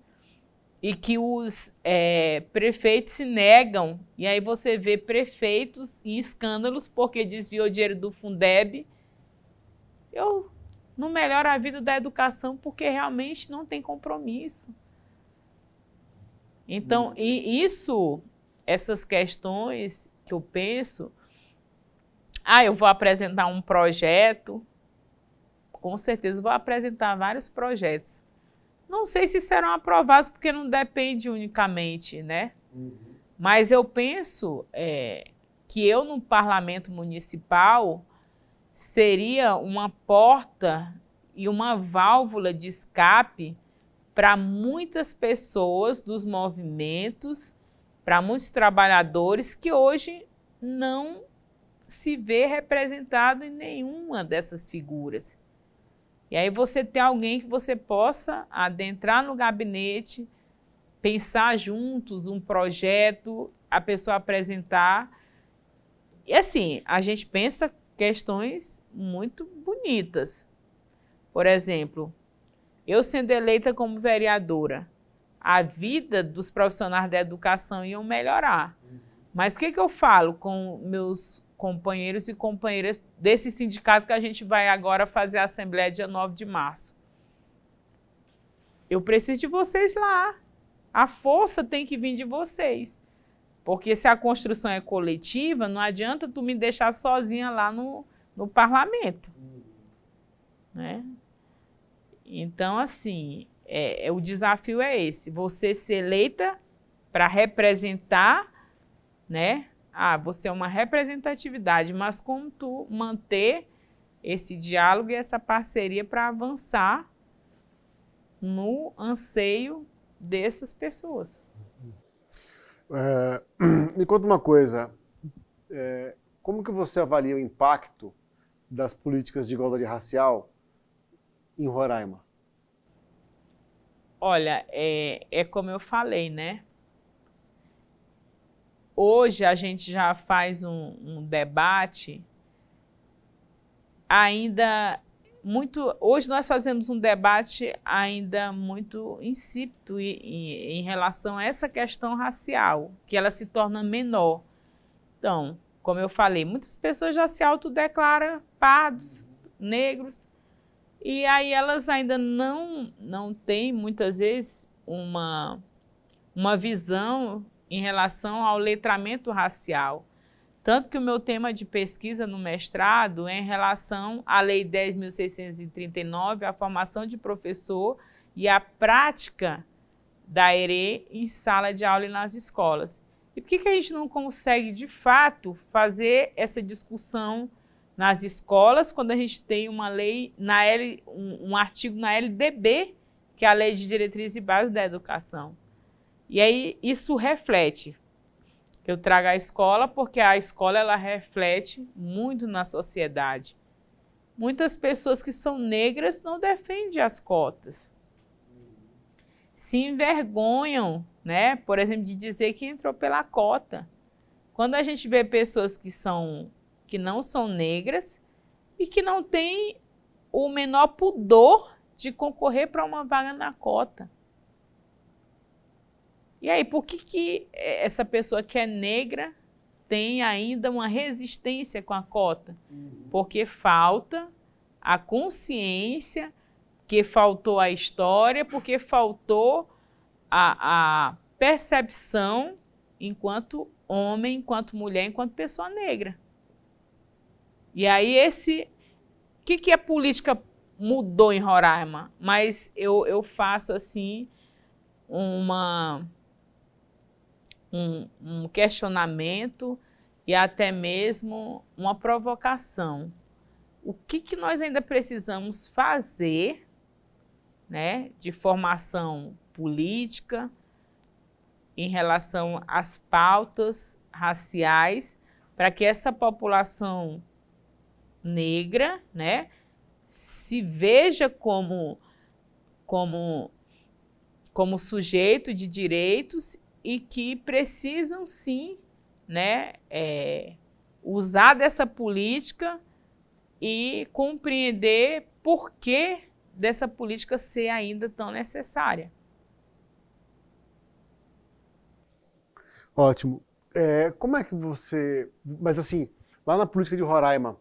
E que os é, prefeitos se negam. E aí você vê prefeitos em escândalos porque desviou dinheiro do Fundeb. Eu não melhora a vida da educação porque realmente não tem compromisso. Então, uhum. e isso, essas questões que eu penso, ah, eu vou apresentar um projeto, com certeza vou apresentar vários projetos. Não sei se serão aprovados, porque não depende unicamente, né? Uhum. Mas eu penso é, que eu, no parlamento municipal, seria uma porta e uma válvula de escape para muitas pessoas dos movimentos, para muitos trabalhadores que hoje não se vê representado em nenhuma dessas figuras. E aí você ter alguém que você possa adentrar no gabinete, pensar juntos um projeto, a pessoa apresentar. E assim, a gente pensa questões muito bonitas. Por exemplo, eu sendo eleita como vereadora, a vida dos profissionais da educação ia melhorar. Mas o que, que eu falo com meus companheiros e companheiras desse sindicato que a gente vai agora fazer a assembleia dia 9 de março? Eu preciso de vocês lá. A força tem que vir de vocês. Porque se a construção é coletiva, não adianta tu me deixar sozinha lá no, no parlamento. Né? Então, assim, é, é, o desafio é esse: você ser eleita para representar, né? Ah, você é uma representatividade, mas como tu manter esse diálogo e essa parceria para avançar no anseio dessas pessoas. É, me conta uma coisa, é, como que você avalia o impacto das políticas de igualdade racial em Roraima? Olha, é, é como eu falei, né? Hoje a gente já faz um, um debate ainda muito. Hoje nós fazemos um debate ainda muito insípido em, em, em relação a essa questão racial, que ela se torna menor. Então, como eu falei, muitas pessoas já se autodeclaram pardos, negros, e aí elas ainda não não têm muitas vezes uma uma visão em relação ao letramento racial. Tanto que o meu tema de pesquisa no mestrado é em relação à Lei 10.639, a formação de professor e a prática da ERE em sala de aula e nas escolas. E por que, que a gente não consegue, de fato, fazer essa discussão nas escolas, quando a gente tem uma lei, na L, um, um artigo na LDB, que é a Lei de Diretrizes e Bases da Educação. E aí isso reflete. Eu trago a escola porque a escola ela reflete muito na sociedade. Muitas pessoas que são negras não defendem as cotas. Se envergonham, né? Por exemplo, de dizer que entrou pela cota. Quando a gente vê pessoas que são que não são negras e que não têm o menor pudor de concorrer para uma vaga na cota. E aí, por que, que essa pessoa que é negra tem ainda uma resistência com a cota? Uhum. Porque falta a consciência, que faltou a história, porque faltou a, a percepção enquanto homem, enquanto mulher, enquanto pessoa negra. E aí esse... O que, que a política mudou em Roraima? Mas eu, eu faço, assim, uma... Um, um questionamento e até mesmo uma provocação. O que, que nós ainda precisamos fazer né, de formação política em relação às pautas raciais, para que essa população negra, né, se veja como como como sujeito de direitos e que precisam sim, né, é, usar dessa política e compreender por que dessa política ser ainda tão necessária. Ótimo. É, como é que você. Mas assim, lá na política de Roraima,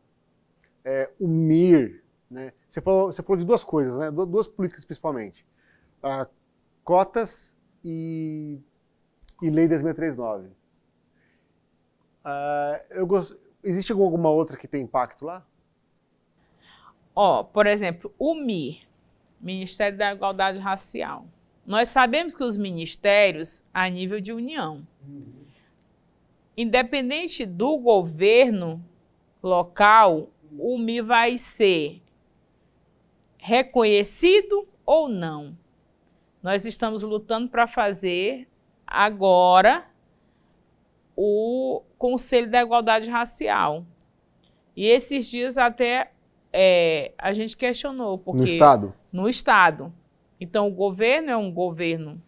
é, o MIR. Né? Você, falou, você falou de duas coisas, né? duas políticas principalmente. Ah, cotas e, e Lei 2639. Ah, gost... Existe alguma outra que tem impacto lá? Ó, oh, por exemplo, o MIR, Ministério da Igualdade Racial. Nós sabemos que os ministérios, a nível de união, uhum. independente do governo local, o Mi vai ser reconhecido ou não. Nós estamos lutando para fazer agora o Conselho da Igualdade Racial. E esses dias até é, a gente questionou. Porque, no Estado? No Estado. Então, o governo é um governo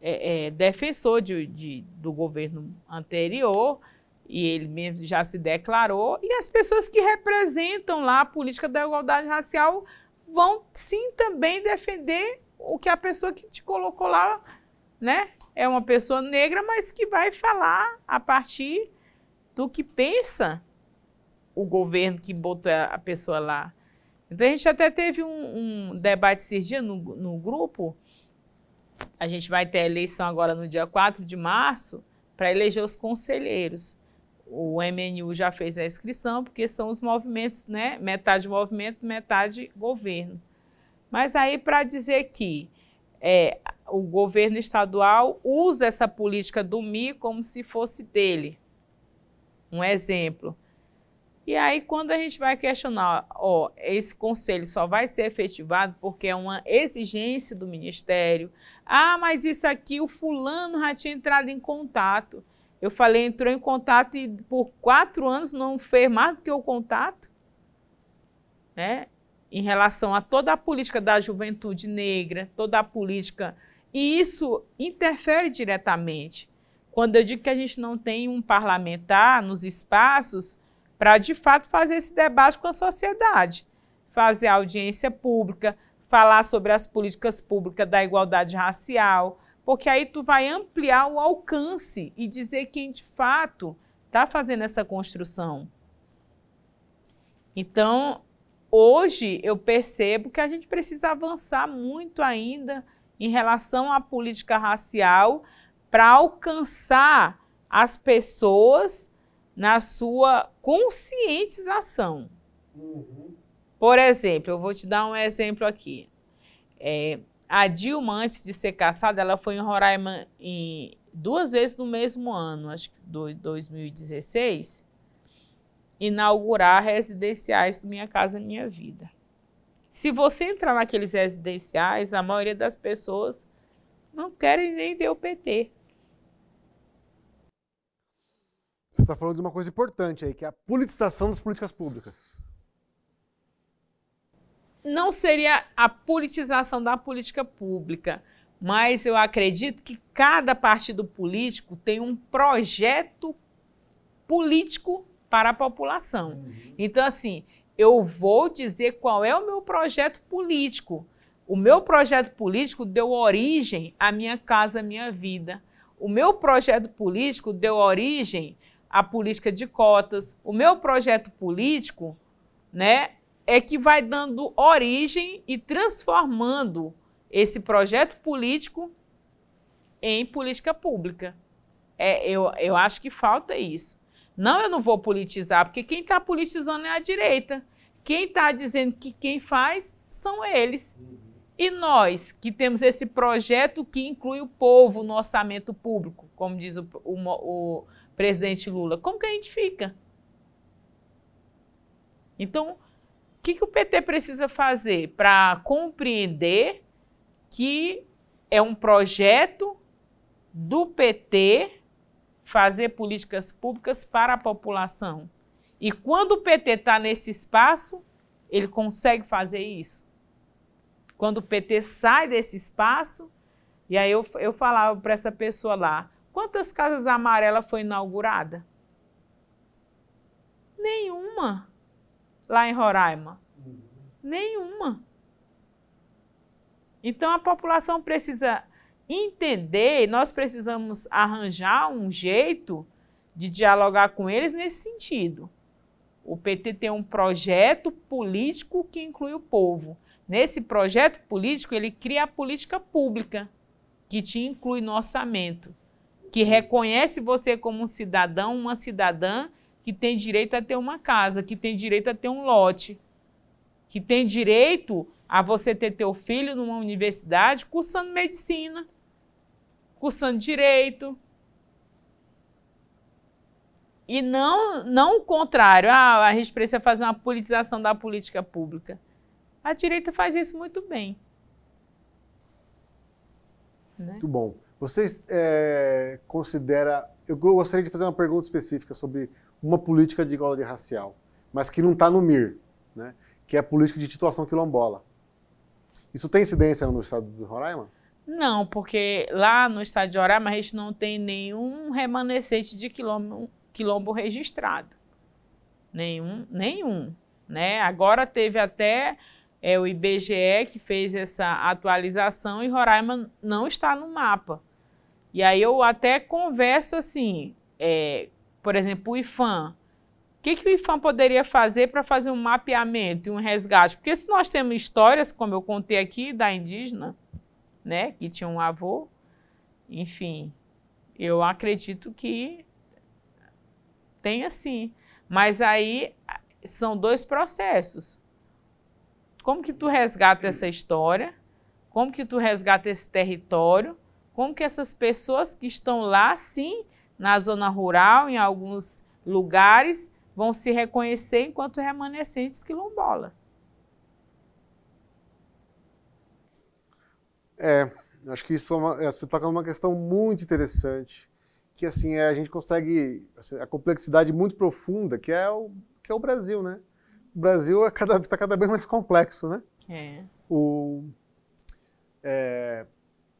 é, é, defensor de, de, do governo anterior, e ele mesmo já se declarou, e as pessoas que representam lá a política da igualdade racial vão sim também defender o que a pessoa que te colocou lá, né? É uma pessoa negra, mas que vai falar a partir do que pensa o governo que botou a pessoa lá. Então a gente até teve um, um debate esses dias no, no grupo. A gente vai ter eleição agora no dia 4 de março para eleger os conselheiros o MNU já fez a inscrição, porque são os movimentos, né? Metade movimento, metade governo. Mas aí, para dizer que é, o governo estadual usa essa política do Mi como se fosse dele. Um exemplo. E aí, quando a gente vai questionar, ó, esse conselho só vai ser efetivado porque é uma exigência do Ministério. Ah, mas isso aqui o fulano já tinha entrado em contato. Eu falei, entrou em contato e por quatro anos não fez mais do que o contato, né? Em relação a toda a política da juventude negra, toda a política. E isso interfere diretamente. Quando eu digo que a gente não tem um parlamentar nos espaços para, de fato, fazer esse debate com a sociedade, fazer audiência pública, falar sobre as políticas públicas da igualdade racial, porque aí tu vai ampliar o alcance e dizer quem de fato está fazendo essa construção. Então, hoje eu percebo que a gente precisa avançar muito ainda em relação à política racial para alcançar as pessoas na sua conscientização. Uhum. Por exemplo, eu vou te dar um exemplo aqui. É, a Dilma, antes de ser caçada, ela foi em Roraima em, duas vezes no mesmo ano, acho que do 2016, inaugurar residenciais do Minha Casa Minha Vida. Se você entrar naqueles residenciais, a maioria das pessoas não querem nem ver o PT. Você está falando de uma coisa importante aí, que é a politização das políticas públicas não seria a politização da política pública, mas eu acredito que cada partido político tem um projeto político para a população. Uhum. Então, assim, eu vou dizer qual é o meu projeto político. O meu projeto político deu origem à minha casa, à minha vida. O meu projeto político deu origem à política de cotas. O meu projeto político, né, é que vai dando origem e transformando esse projeto político em política pública. É, eu, eu acho que falta isso. Não, eu não vou politizar, porque quem está politizando é a direita. Quem está dizendo que quem faz são eles. E nós, que temos esse projeto que inclui o povo no orçamento público, como diz o, o, o presidente Lula, como que a gente fica? Então, o que, que o PT precisa fazer para compreender que é um projeto do PT fazer políticas públicas para a população? E quando o PT está nesse espaço, ele consegue fazer isso. Quando o PT sai desse espaço, e aí eu, eu falava para essa pessoa lá, quantas casas amarelas foi inaugurada? Nenhuma lá em Roraima? Nenhuma. Então a população precisa entender, nós precisamos arranjar um jeito de dialogar com eles nesse sentido. O PT tem um projeto político que inclui o povo. Nesse projeto político, ele cria a política pública, que te inclui no orçamento, que reconhece você como um cidadão, uma cidadã que tem direito a ter uma casa, que tem direito a ter um lote, que tem direito a você ter teu filho numa universidade cursando medicina, cursando direito. E não, não o contrário, ah, a gente precisa fazer uma politização da política pública. A direita faz isso muito bem. Né? Muito bom. Vocês é, considera. Eu gostaria de fazer uma pergunta específica sobre uma política de igualdade racial, mas que não está no MIR, né? que é a política de titulação quilombola. Isso tem incidência no estado de Roraima? Não, porque lá no estado de Roraima a gente não tem nenhum remanescente de quilombo, quilombo registrado. Nenhum, nenhum. Né? Agora teve até é, o IBGE que fez essa atualização e Roraima não está no mapa. E aí eu até converso assim, é, por exemplo, o IFAM. O que, que o IFAM poderia fazer para fazer um mapeamento e um resgate? Porque se nós temos histórias, como eu contei aqui, da indígena, né, que tinha um avô, enfim, eu acredito que tem assim. Mas aí são dois processos. Como que tu resgata essa história? Como que tu resgata esse território? Como que essas pessoas que estão lá, sim, na zona rural, em alguns lugares, vão se reconhecer enquanto remanescentes quilombola. É, acho que isso é uma, é, você toca tá numa questão muito interessante, que assim é, a gente consegue assim, a complexidade muito profunda que é o que é o Brasil, né? O Brasil está é cada, tá cada vez mais complexo, né? É. O, é,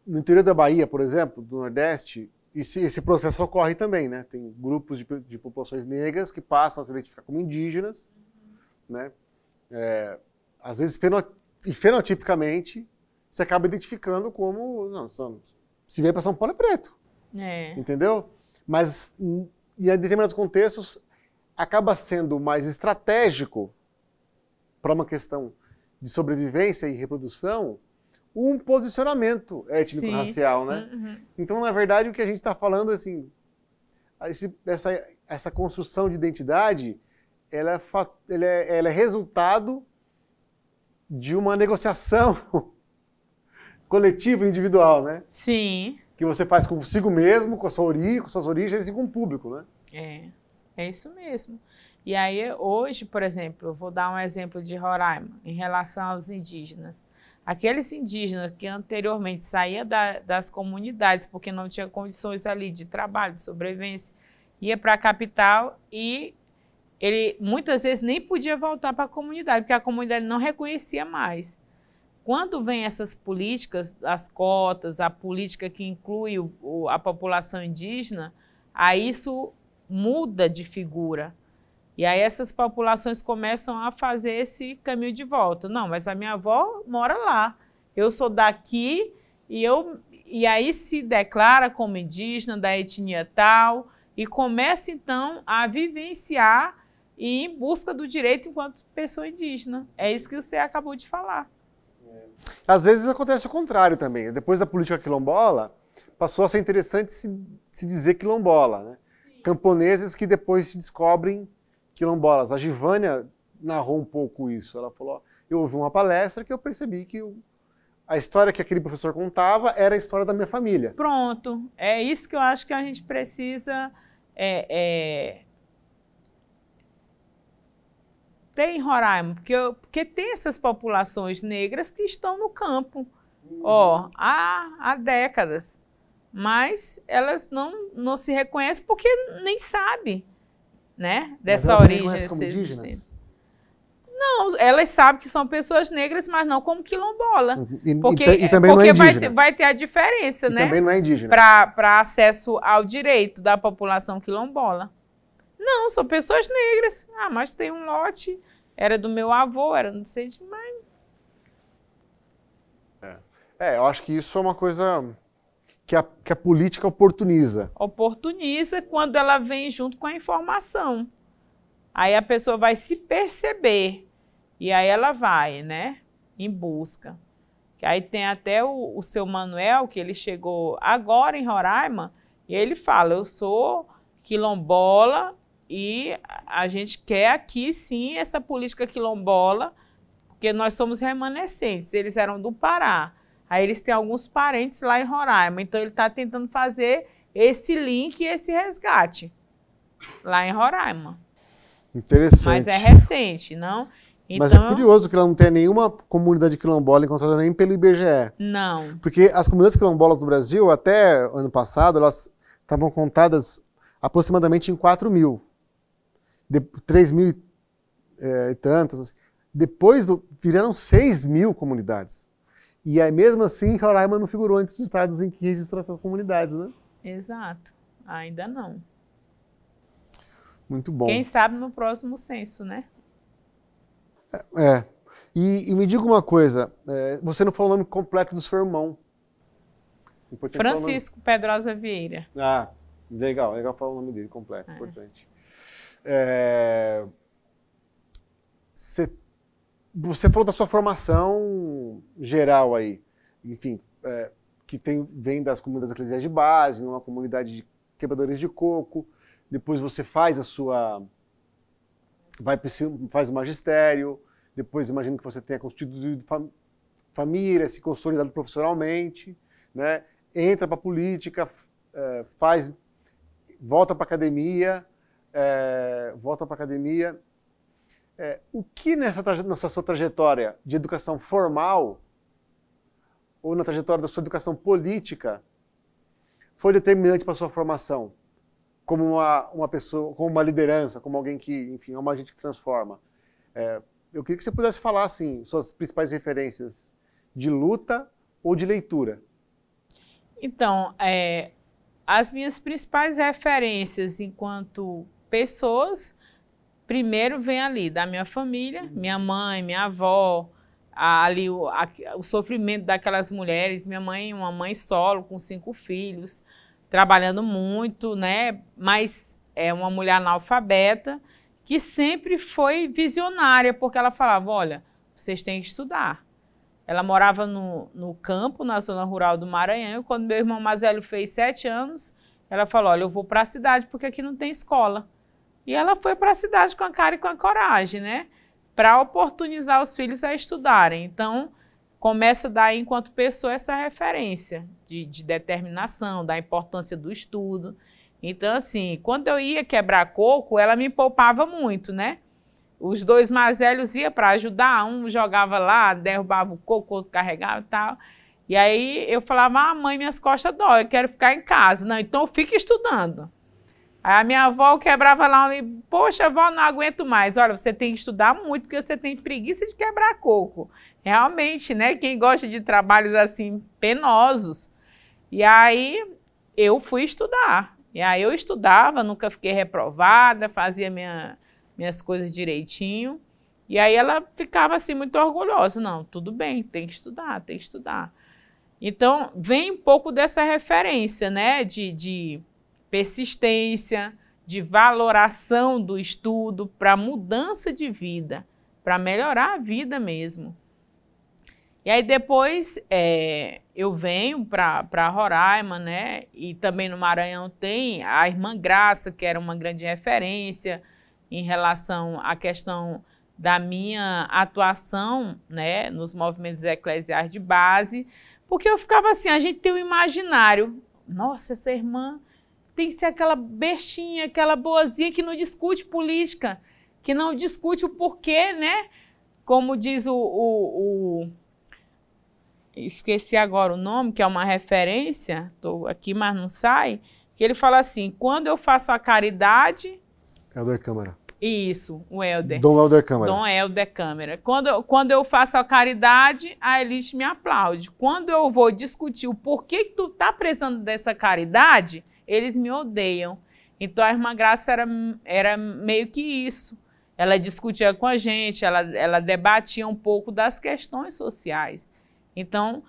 no interior da Bahia, por exemplo, do Nordeste, e se, esse processo ocorre também, né? Tem grupos de, de, populações negras que passam a se identificar como indígenas, né? É, às vezes e fenotipicamente se acaba identificando como não, são, se vem para São Paulo é preto, é. entendeu? Mas em, em determinados contextos acaba sendo mais estratégico para uma questão de sobrevivência e reprodução um posicionamento étnico-racial, né? Uhum. Então, na verdade, o que a gente está falando, assim, esse, essa, essa construção de identidade, ela é, ela é, ela é resultado de uma negociação coletiva, individual, né? Sim. Que você faz consigo mesmo, com, a sua origem, com suas origens e com o público, né? É, é isso mesmo. E aí, hoje, por exemplo, eu vou dar um exemplo de Roraima, em relação aos indígenas aqueles indígenas que anteriormente saía da, das comunidades porque não tinha condições ali de trabalho, de sobrevivência, ia para a capital e ele muitas vezes nem podia voltar para a comunidade, porque a comunidade não reconhecia mais. Quando vem essas políticas, as cotas, a política que inclui o, a população indígena, aí isso muda de figura. E aí essas populações começam a fazer esse caminho de volta. Não, mas a minha avó mora lá. Eu sou daqui e eu e aí se declara como indígena da etnia tal e começa então a vivenciar e em busca do direito enquanto pessoa indígena. É isso que você acabou de falar. É. Às vezes acontece o contrário também. Depois da política quilombola, passou a ser interessante se, se dizer quilombola. Né? Camponeses que depois se descobrem quilombolas. A Givânia narrou um pouco isso. Ela falou: eu ouvi uma palestra que eu percebi que eu, a história que aquele professor contava era a história da minha família. Pronto, é isso que eu acho que a gente precisa é, é, ter em Roraima, porque, eu, porque tem essas populações negras que estão no campo, hum. ó, há, há décadas, mas elas não, não se reconhecem porque nem sabem né? Dessa origem. Como indígenas? Não, elas sabem que são pessoas negras, mas não como quilombola. Uhum. E, porque e, também porque não é indígena. vai, ter, vai ter a diferença, e né? Também não é indígena. Para acesso ao direito da população quilombola. Não, são pessoas negras. Ah, mas tem um lote, era do meu avô, era não sei demais. É, é eu acho que isso é uma coisa que a, que a política oportuniza. Oportuniza quando ela vem junto com a informação. Aí a pessoa vai se perceber e aí ela vai, né, em busca. Que aí tem até o, o seu Manuel, que ele chegou agora em Roraima, e ele fala: Eu sou quilombola e a gente quer aqui sim essa política quilombola, porque nós somos remanescentes. Eles eram do Pará. Aí eles têm alguns parentes lá em Roraima. Então ele está tentando fazer esse link e esse resgate lá em Roraima. Interessante. Mas é recente, não? Então, Mas é então- curioso que ela não tenha nenhuma comunidade quilombola encontrada nem pelo IBGE. Não. Porque as comunidades quilombolas do Brasil, até ano passado, elas estavam contadas aproximadamente em 4 mil. De, 3 mil e, é, e tantas. Assim. Depois do, viraram 6 mil comunidades. E aí, mesmo assim, Roraima não figurou entre os estados em que registrou essas comunidades, né? Exato. Ainda não. Muito bom. Quem sabe no próximo censo, né? É. é. E, e me diga uma coisa, é, você não falou o nome completo do seu irmão. Importante Francisco Pedrosa Vieira. Ah, legal, legal falar o nome dele completo, é. importante. É, você você falou da sua formação geral aí, enfim, é, que tem, vem das comunidades eclesiais de base, numa comunidade de quebradores de coco, depois você faz a sua. vai faz o magistério, depois imagino que você tenha constituído fam, família, se consolidado profissionalmente, né? entra para a política, é, faz, volta para academia, é, volta para academia é, o que nessa, na sua, sua trajetória de educação formal ou na trajetória da sua educação política foi determinante para a sua formação como uma, uma pessoa, como uma liderança, como alguém que, enfim, é uma gente que transforma. É, eu queria que você pudesse falar, assim, suas principais referências de luta ou de leitura. Então, é, as minhas principais referências enquanto pessoas primeiro vem ali da minha família, uhum. minha mãe, minha avó, ali o, a, o sofrimento daquelas mulheres. Minha mãe, uma mãe solo, com cinco filhos, trabalhando muito, né? Mas é uma mulher analfabeta que sempre foi visionária, porque ela falava: olha, vocês têm que estudar. Ela morava no, no campo, na zona rural do Maranhão, e quando meu irmão mais velho fez sete anos, ela falou: olha, eu vou para a cidade porque aqui não tem escola. E ela foi para a cidade com a cara e com a coragem, né? Para oportunizar os filhos a estudarem. Então, começa daí, enquanto pessoa, essa referência de, de determinação, da importância do estudo. Então, assim, quando eu ia quebrar coco, ela me poupava muito, né? Os dois mais velhos iam para ajudar, um jogava lá, derrubava o coco, outro carregava e tal. E aí eu falava, ah, mãe, minhas costas dói, eu quero ficar em casa. Não, então fica estudando. Aí a minha avó quebrava lá, e, poxa, avó, não aguento mais. Olha, você tem que estudar muito, porque você tem preguiça de quebrar coco. Realmente, né? Quem gosta de trabalhos assim, penosos. E aí eu fui estudar. E aí eu estudava, nunca fiquei reprovada, fazia minha, minhas coisas direitinho. E aí ela ficava assim muito orgulhosa. Não, tudo bem, tem que estudar, tem que estudar. Então, vem um pouco dessa referência, né? De, de persistência, de valoração do estudo para mudança de vida, para melhorar a vida mesmo. E aí depois é, eu venho para Roraima, né? E também no Maranhão tem a irmã Graça, que era uma grande referência em relação à questão da minha atuação, né, nos movimentos eclesiais de base, porque eu ficava assim, a gente tem um imaginário, nossa, essa irmã tem que ser aquela bestinha, aquela boazinha que não discute política, que não discute o porquê, né? Como diz o, o, o esqueci agora o nome, que é uma referência, estou aqui, mas não sai, que ele fala assim: quando eu faço a caridade. Helder é Câmara. Isso, o Helder. Dom Helder Câmara. Dom Helder Câmara. Quando, quando eu faço a caridade, a elite me aplaude. Quando eu vou discutir o porquê que tu tá precisando dessa caridade, eles me odeiam. Então a irmã Graça era, era meio que isso. Ela discutia com a gente, ela, ela debatia um pouco das questões sociais. Então,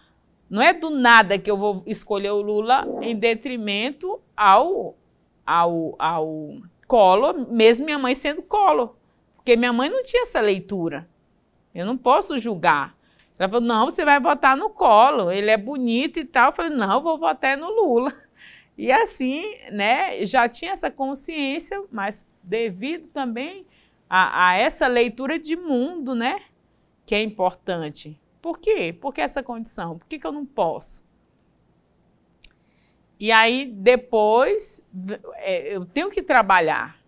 não é do nada que eu vou escolher o Lula em detrimento ao, ao, ao Collor, mesmo minha mãe sendo Collor. Porque minha mãe não tinha essa leitura. Eu não posso julgar. Ela falou: não, você vai votar no Collor, ele é bonito e tal. Eu falei: não, eu vou votar no Lula. E assim, né, já tinha essa consciência, mas devido também a, a essa leitura de mundo, né, que é importante. Por quê? Por que essa condição? Por que, que eu não posso? E aí, depois, é, eu tenho que trabalhar.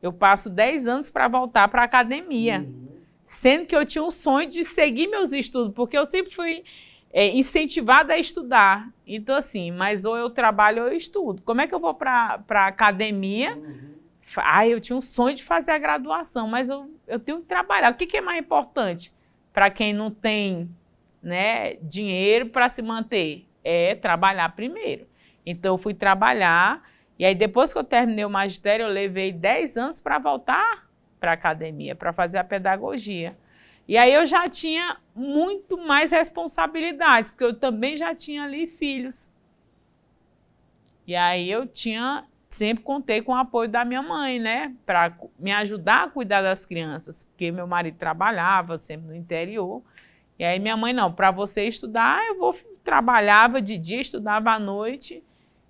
Eu passo 10 anos para voltar para a academia. Uhum. Sendo que eu tinha um sonho de seguir meus estudos, porque eu sempre fui é, incentivada a estudar. Então, assim, mas ou eu trabalho ou eu estudo. Como é que eu vou para a academia? Uhum. Ah, eu tinha um sonho de fazer a graduação, mas eu, eu tenho que trabalhar. O que, que é mais importante para quem não tem né, dinheiro para se manter? É trabalhar primeiro. Então, eu fui trabalhar. E aí, depois que eu terminei o magistério, eu levei 10 anos para voltar para a academia, para fazer a pedagogia. E aí eu já tinha muito mais responsabilidades, porque eu também já tinha ali filhos. E aí eu tinha sempre contei com o apoio da minha mãe, né, para me ajudar a cuidar das crianças, porque meu marido trabalhava sempre no interior. E aí minha mãe não, para você estudar, eu vou trabalhava de dia, estudava à noite.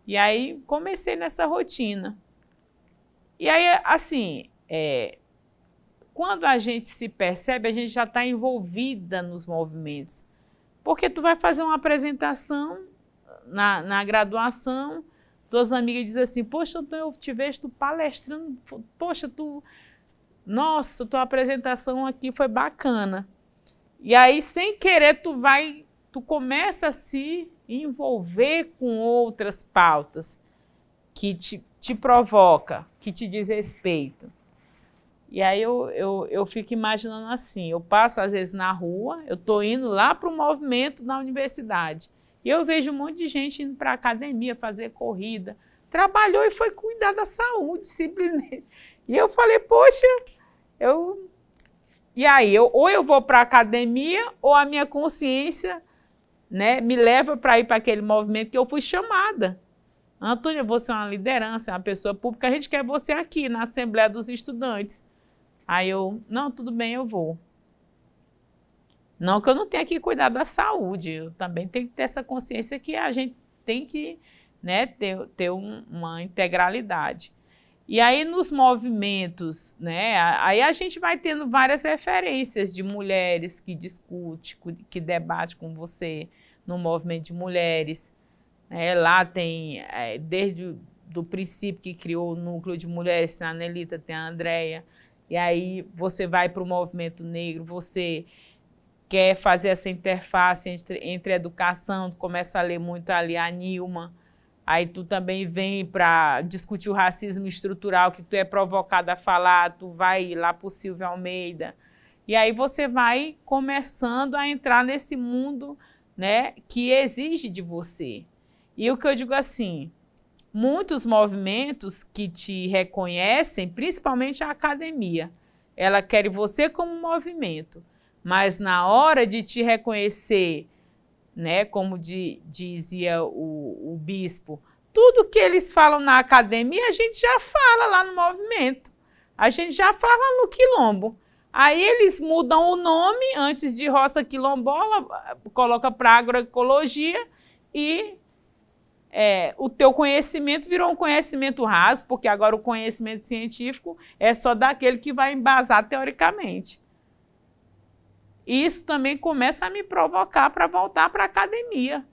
E aí comecei nessa rotina. E aí assim, é, quando a gente se percebe, a gente já está envolvida nos movimentos. Porque tu vai fazer uma apresentação na, na graduação, tuas amigas dizem assim, poxa, eu te vejo tu palestrando, poxa, tu... Nossa, tua apresentação aqui foi bacana. E aí, sem querer, tu vai, tu começa a se envolver com outras pautas que te, te provoca, que te diz respeito. E aí eu, eu, eu fico imaginando assim, eu passo às vezes na rua, eu estou indo lá para o movimento da universidade, e eu vejo um monte de gente indo para a academia fazer corrida, trabalhou e foi cuidar da saúde, simplesmente. E eu falei, poxa, eu... E aí, eu, ou eu vou para a academia, ou a minha consciência né, me leva para ir para aquele movimento que eu fui chamada. Antônia, você é uma liderança, é uma pessoa pública, a gente quer você aqui na Assembleia dos Estudantes. Aí eu, não, tudo bem, eu vou. Não que eu não tenha que cuidar da saúde, eu também tenho que ter essa consciência que a gente tem que né, ter, ter um, uma integralidade. E aí nos movimentos, né, aí a gente vai tendo várias referências de mulheres que discute, que debate com você no movimento de mulheres. É, lá tem, é, desde o do princípio que criou o núcleo de mulheres, tem a Nelita, tem a Andréia, e aí você vai para o movimento negro, você quer fazer essa interface entre, entre educação, tu começa a ler muito ali a Nilma. Aí tu também vem para discutir o racismo estrutural que tu é provocada a falar, tu vai lá para o Silvio Almeida. E aí você vai começando a entrar nesse mundo, né, que exige de você. E o que eu digo assim, muitos movimentos que te reconhecem, principalmente a academia. Ela quer você como movimento, mas na hora de te reconhecer, né, como de, dizia o, o bispo, tudo que eles falam na academia, a gente já fala lá no movimento. A gente já fala no quilombo. Aí eles mudam o nome antes de roça quilombola, coloca para agroecologia e é, o teu conhecimento virou um conhecimento raso, porque agora o conhecimento científico é só daquele que vai embasar teoricamente. E isso também começa a me provocar para voltar para a academia,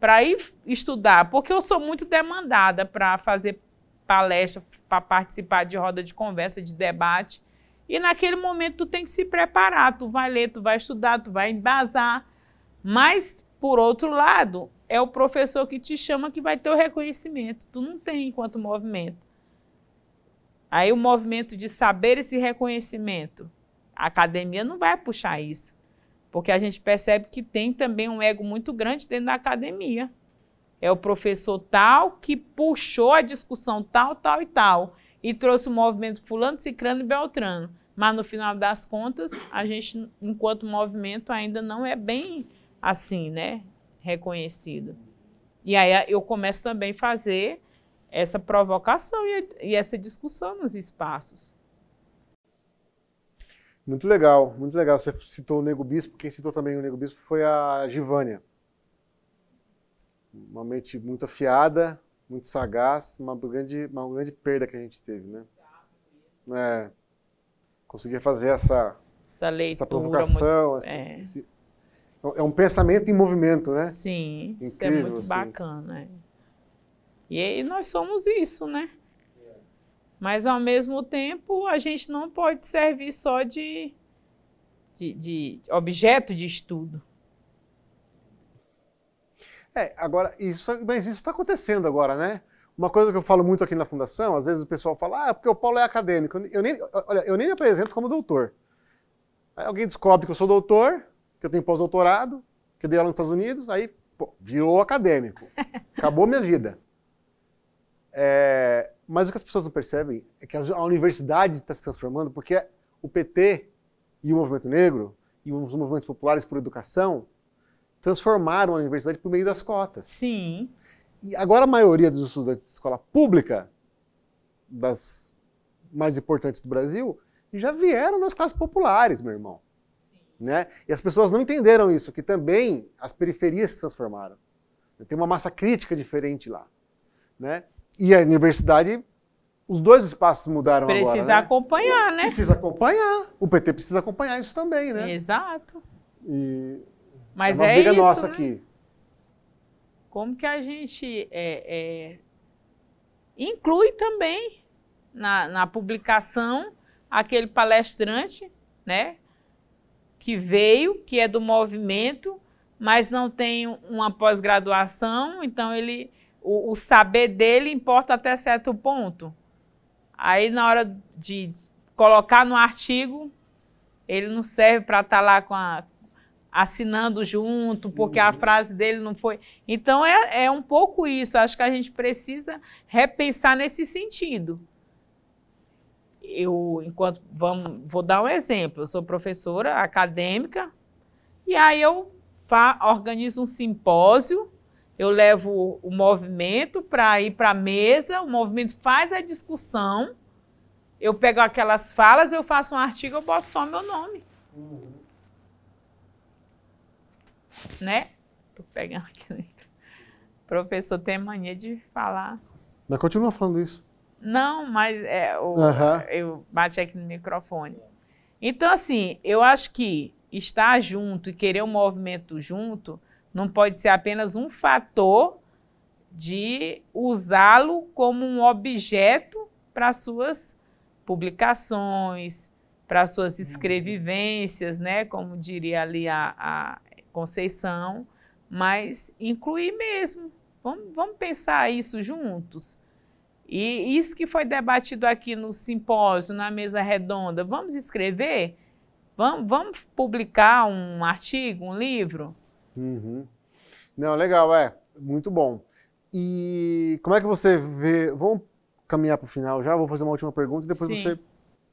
para ir estudar, porque eu sou muito demandada para fazer palestra, para participar de roda de conversa, de debate. E naquele momento tu tem que se preparar, tu vai ler, tu vai estudar, tu vai embasar. Mas, por outro lado, é o professor que te chama que vai ter o reconhecimento. Tu não tem enquanto movimento. Aí o movimento de saber esse reconhecimento, a academia não vai puxar isso, porque a gente percebe que tem também um ego muito grande dentro da academia. É o professor tal que puxou a discussão tal, tal e tal e trouxe o movimento fulano, cicrano e beltrano. Mas no final das contas, a gente enquanto movimento ainda não é bem assim, né? reconhecido. E aí eu começo também a fazer essa provocação e, e essa discussão nos espaços. Muito legal, muito legal. Você citou o Nego Bispo, quem citou também o Nego Bispo foi a Givânia. Uma mente muito afiada, muito sagaz, uma grande, uma grande perda que a gente teve, né? É, conseguir fazer essa, essa, leitura, essa provocação, muito, é. esse é um pensamento em movimento, né? Sim, Incrível, isso é muito assim. bacana. É. E, aí nós somos isso, né? Mas, ao mesmo tempo, a gente não pode servir só de, de, de objeto de estudo. É, agora, isso, mas isso está acontecendo agora, né? Uma coisa que eu falo muito aqui na fundação, às vezes o pessoal fala, ah, porque o Paulo é acadêmico. Eu nem, olha, eu nem me apresento como doutor. Aí alguém descobre que eu sou doutor, que eu tenho pós-doutorado, que eu dei aula nos Estados Unidos, aí pô, virou acadêmico. Acabou minha vida. É, mas o que as pessoas não percebem é que a universidade está se transformando porque o PT e o movimento negro e os movimentos populares por educação transformaram a universidade por meio das cotas. Sim. E agora a maioria dos estudantes de escola pública, das mais importantes do Brasil, já vieram das classes populares, meu irmão. Né? E as pessoas não entenderam isso, que também as periferias se transformaram. Tem uma massa crítica diferente lá. Né? E a universidade, os dois espaços mudaram precisa agora. Precisa né? acompanhar, né? Precisa acompanhar. O PT precisa acompanhar isso também, né? Exato. E Mas é uma é isso, nossa né? aqui. Como que a gente é, é, inclui também na, na publicação aquele palestrante, né? que veio, que é do movimento, mas não tem uma pós-graduação, então ele o, o, saber dele importa até certo ponto. Aí na hora de colocar no artigo, ele não serve para estar tá lá com a, assinando junto, porque uhum. a frase dele não foi. Então é, é um pouco isso. Acho que a gente precisa repensar nesse sentido eu, enquanto, vamos, vou dar um exemplo, eu sou professora acadêmica, e aí eu fa, organizo um simpósio, eu levo o movimento para ir para a mesa, o movimento faz a discussão, eu pego aquelas falas, eu faço um artigo, eu boto só meu nome. Uhum. Né? Tô pegando aqui dentro. O professor tem mania de falar. Mas continua falando isso. Não, mas é, o, uhum. eu bati aqui no microfone. Então, assim, eu acho que estar junto e querer um movimento junto não pode ser apenas um fator de usá-lo como um objeto para suas publicações, para suas uhum. escrevivências, né? Como diria ali a, a Conceição, mas incluir mesmo. Vamos, vamos pensar isso juntos. E isso que foi debatido aqui no simpósio, na mesa redonda, vamos escrever? Vamos, vamos publicar um artigo, um livro? Uhum. Não, legal, é. Muito bom. E como é que você vê. Vamos caminhar para o final já, vou fazer uma última pergunta e depois Sim. você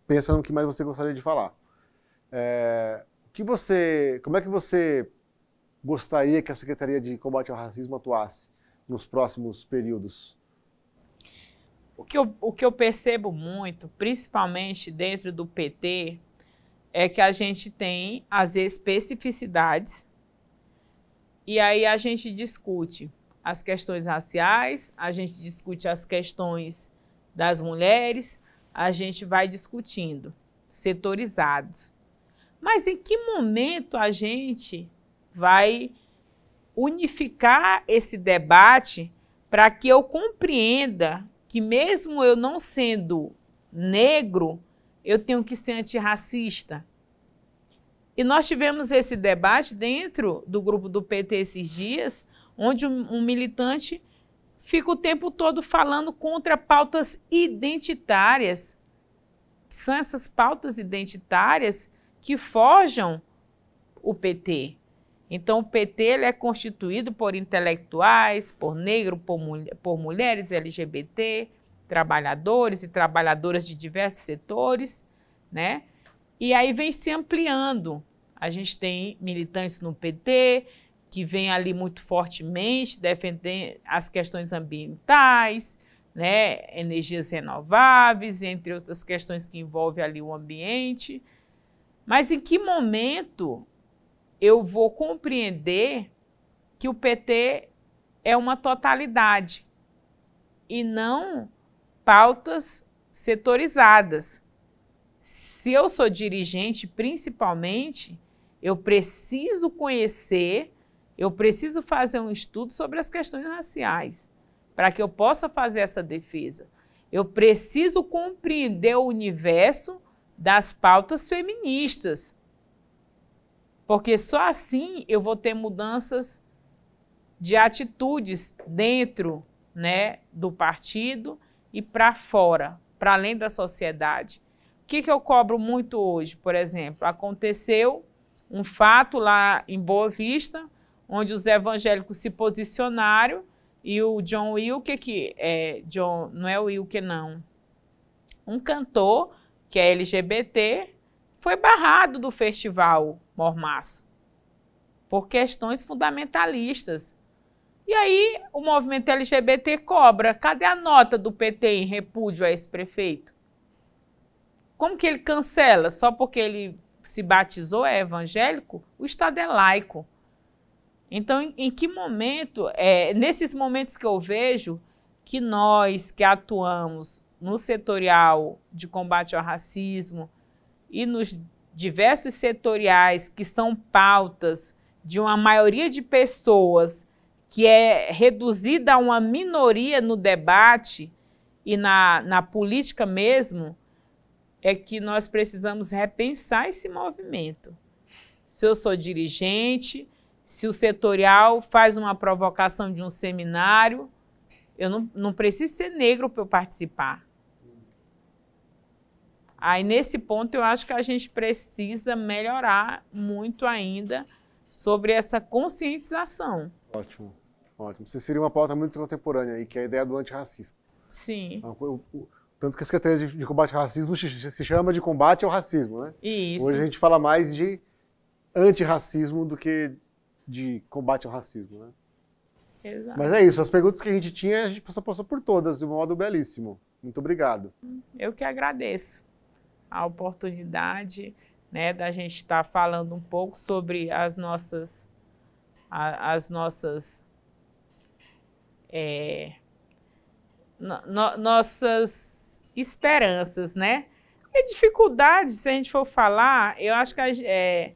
pensa no que mais você gostaria de falar. É, que você, como é que você gostaria que a Secretaria de Combate ao Racismo atuasse nos próximos períodos? O que, eu, o que eu percebo muito, principalmente dentro do PT, é que a gente tem as especificidades e aí a gente discute as questões raciais, a gente discute as questões das mulheres, a gente vai discutindo, setorizados. Mas em que momento a gente vai unificar esse debate para que eu compreenda que mesmo eu não sendo negro, eu tenho que ser antirracista. E nós tivemos esse debate dentro do grupo do PT esses dias, onde um, um militante fica o tempo todo falando contra pautas identitárias. São essas pautas identitárias que forjam o PT. Então, o PT ele é constituído por intelectuais, por negros, por, mul por mulheres LGBT, trabalhadores e trabalhadoras de diversos setores, né? E aí vem se ampliando. A gente tem militantes no PT que vem ali muito fortemente defendendo as questões ambientais, né, energias renováveis, entre outras questões que envolvem ali o ambiente. Mas em que momento eu vou compreender que o PT é uma totalidade e não pautas setorizadas. Se eu sou dirigente, principalmente, eu preciso conhecer, eu preciso fazer um estudo sobre as questões raciais, para que eu possa fazer essa defesa. Eu preciso compreender o universo das pautas feministas porque só assim eu vou ter mudanças de atitudes dentro né, do partido e para fora, para além da sociedade. O que, que eu cobro muito hoje, por exemplo? Aconteceu um fato lá em Boa Vista, onde os evangélicos se posicionaram e o John Wilke, que é John, não é o Wilke não, um cantor que é LGBT, foi barrado do festival Mormaço por questões fundamentalistas. E aí o movimento LGBT cobra, cadê a nota do PT em repúdio a esse prefeito? Como que ele cancela? Só porque ele se batizou, é evangélico? O Estado é laico. Então, em, em que momento, é, nesses momentos que eu vejo que nós que atuamos no setorial de combate ao racismo, e nos diversos setoriais que são pautas de uma maioria de pessoas que é reduzida a uma minoria no debate e na, na política mesmo, é que nós precisamos repensar esse movimento. Se eu sou dirigente, se o setorial faz uma provocação de um seminário, eu não, não preciso ser negro para eu participar. Aí nesse ponto eu acho que a gente precisa melhorar muito ainda sobre essa conscientização. Ótimo, ótimo. Você seria uma pauta muito contemporânea aí, que é a ideia do antirracista. Sim. Então, tanto que a Secretaria de Combate ao Racismo se chama de combate ao racismo, né? Isso. Hoje a gente fala mais de antirracismo do que de combate ao racismo, né? Exato. Mas é isso, as perguntas que a gente tinha, a gente passou por todas, de um modo belíssimo. Muito obrigado. Eu que agradeço a oportunidade né, da gente estar tá falando um pouco sobre as nossas, a, as nossas, é, no, nossas esperanças, né? E dificuldade, se a gente for falar, eu acho que a, é,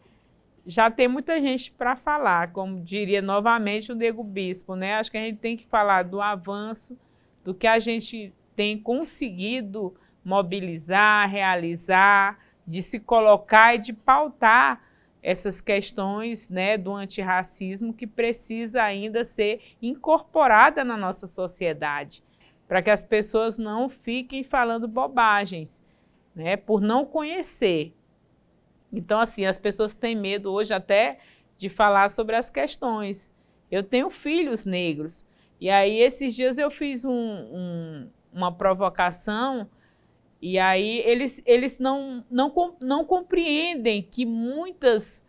já tem muita gente para falar, como diria novamente o Diego Bispo, né? Acho que a gente tem que falar do avanço, do que a gente tem conseguido mobilizar, realizar, de se colocar e de pautar essas questões né, do antirracismo que precisa ainda ser incorporada na nossa sociedade, para que as pessoas não fiquem falando bobagens, né, por não conhecer. Então, assim, as pessoas têm medo hoje até de falar sobre as questões. Eu tenho filhos negros, e aí esses dias eu fiz um, um, uma provocação e aí eles, eles não, não, não compreendem que muitas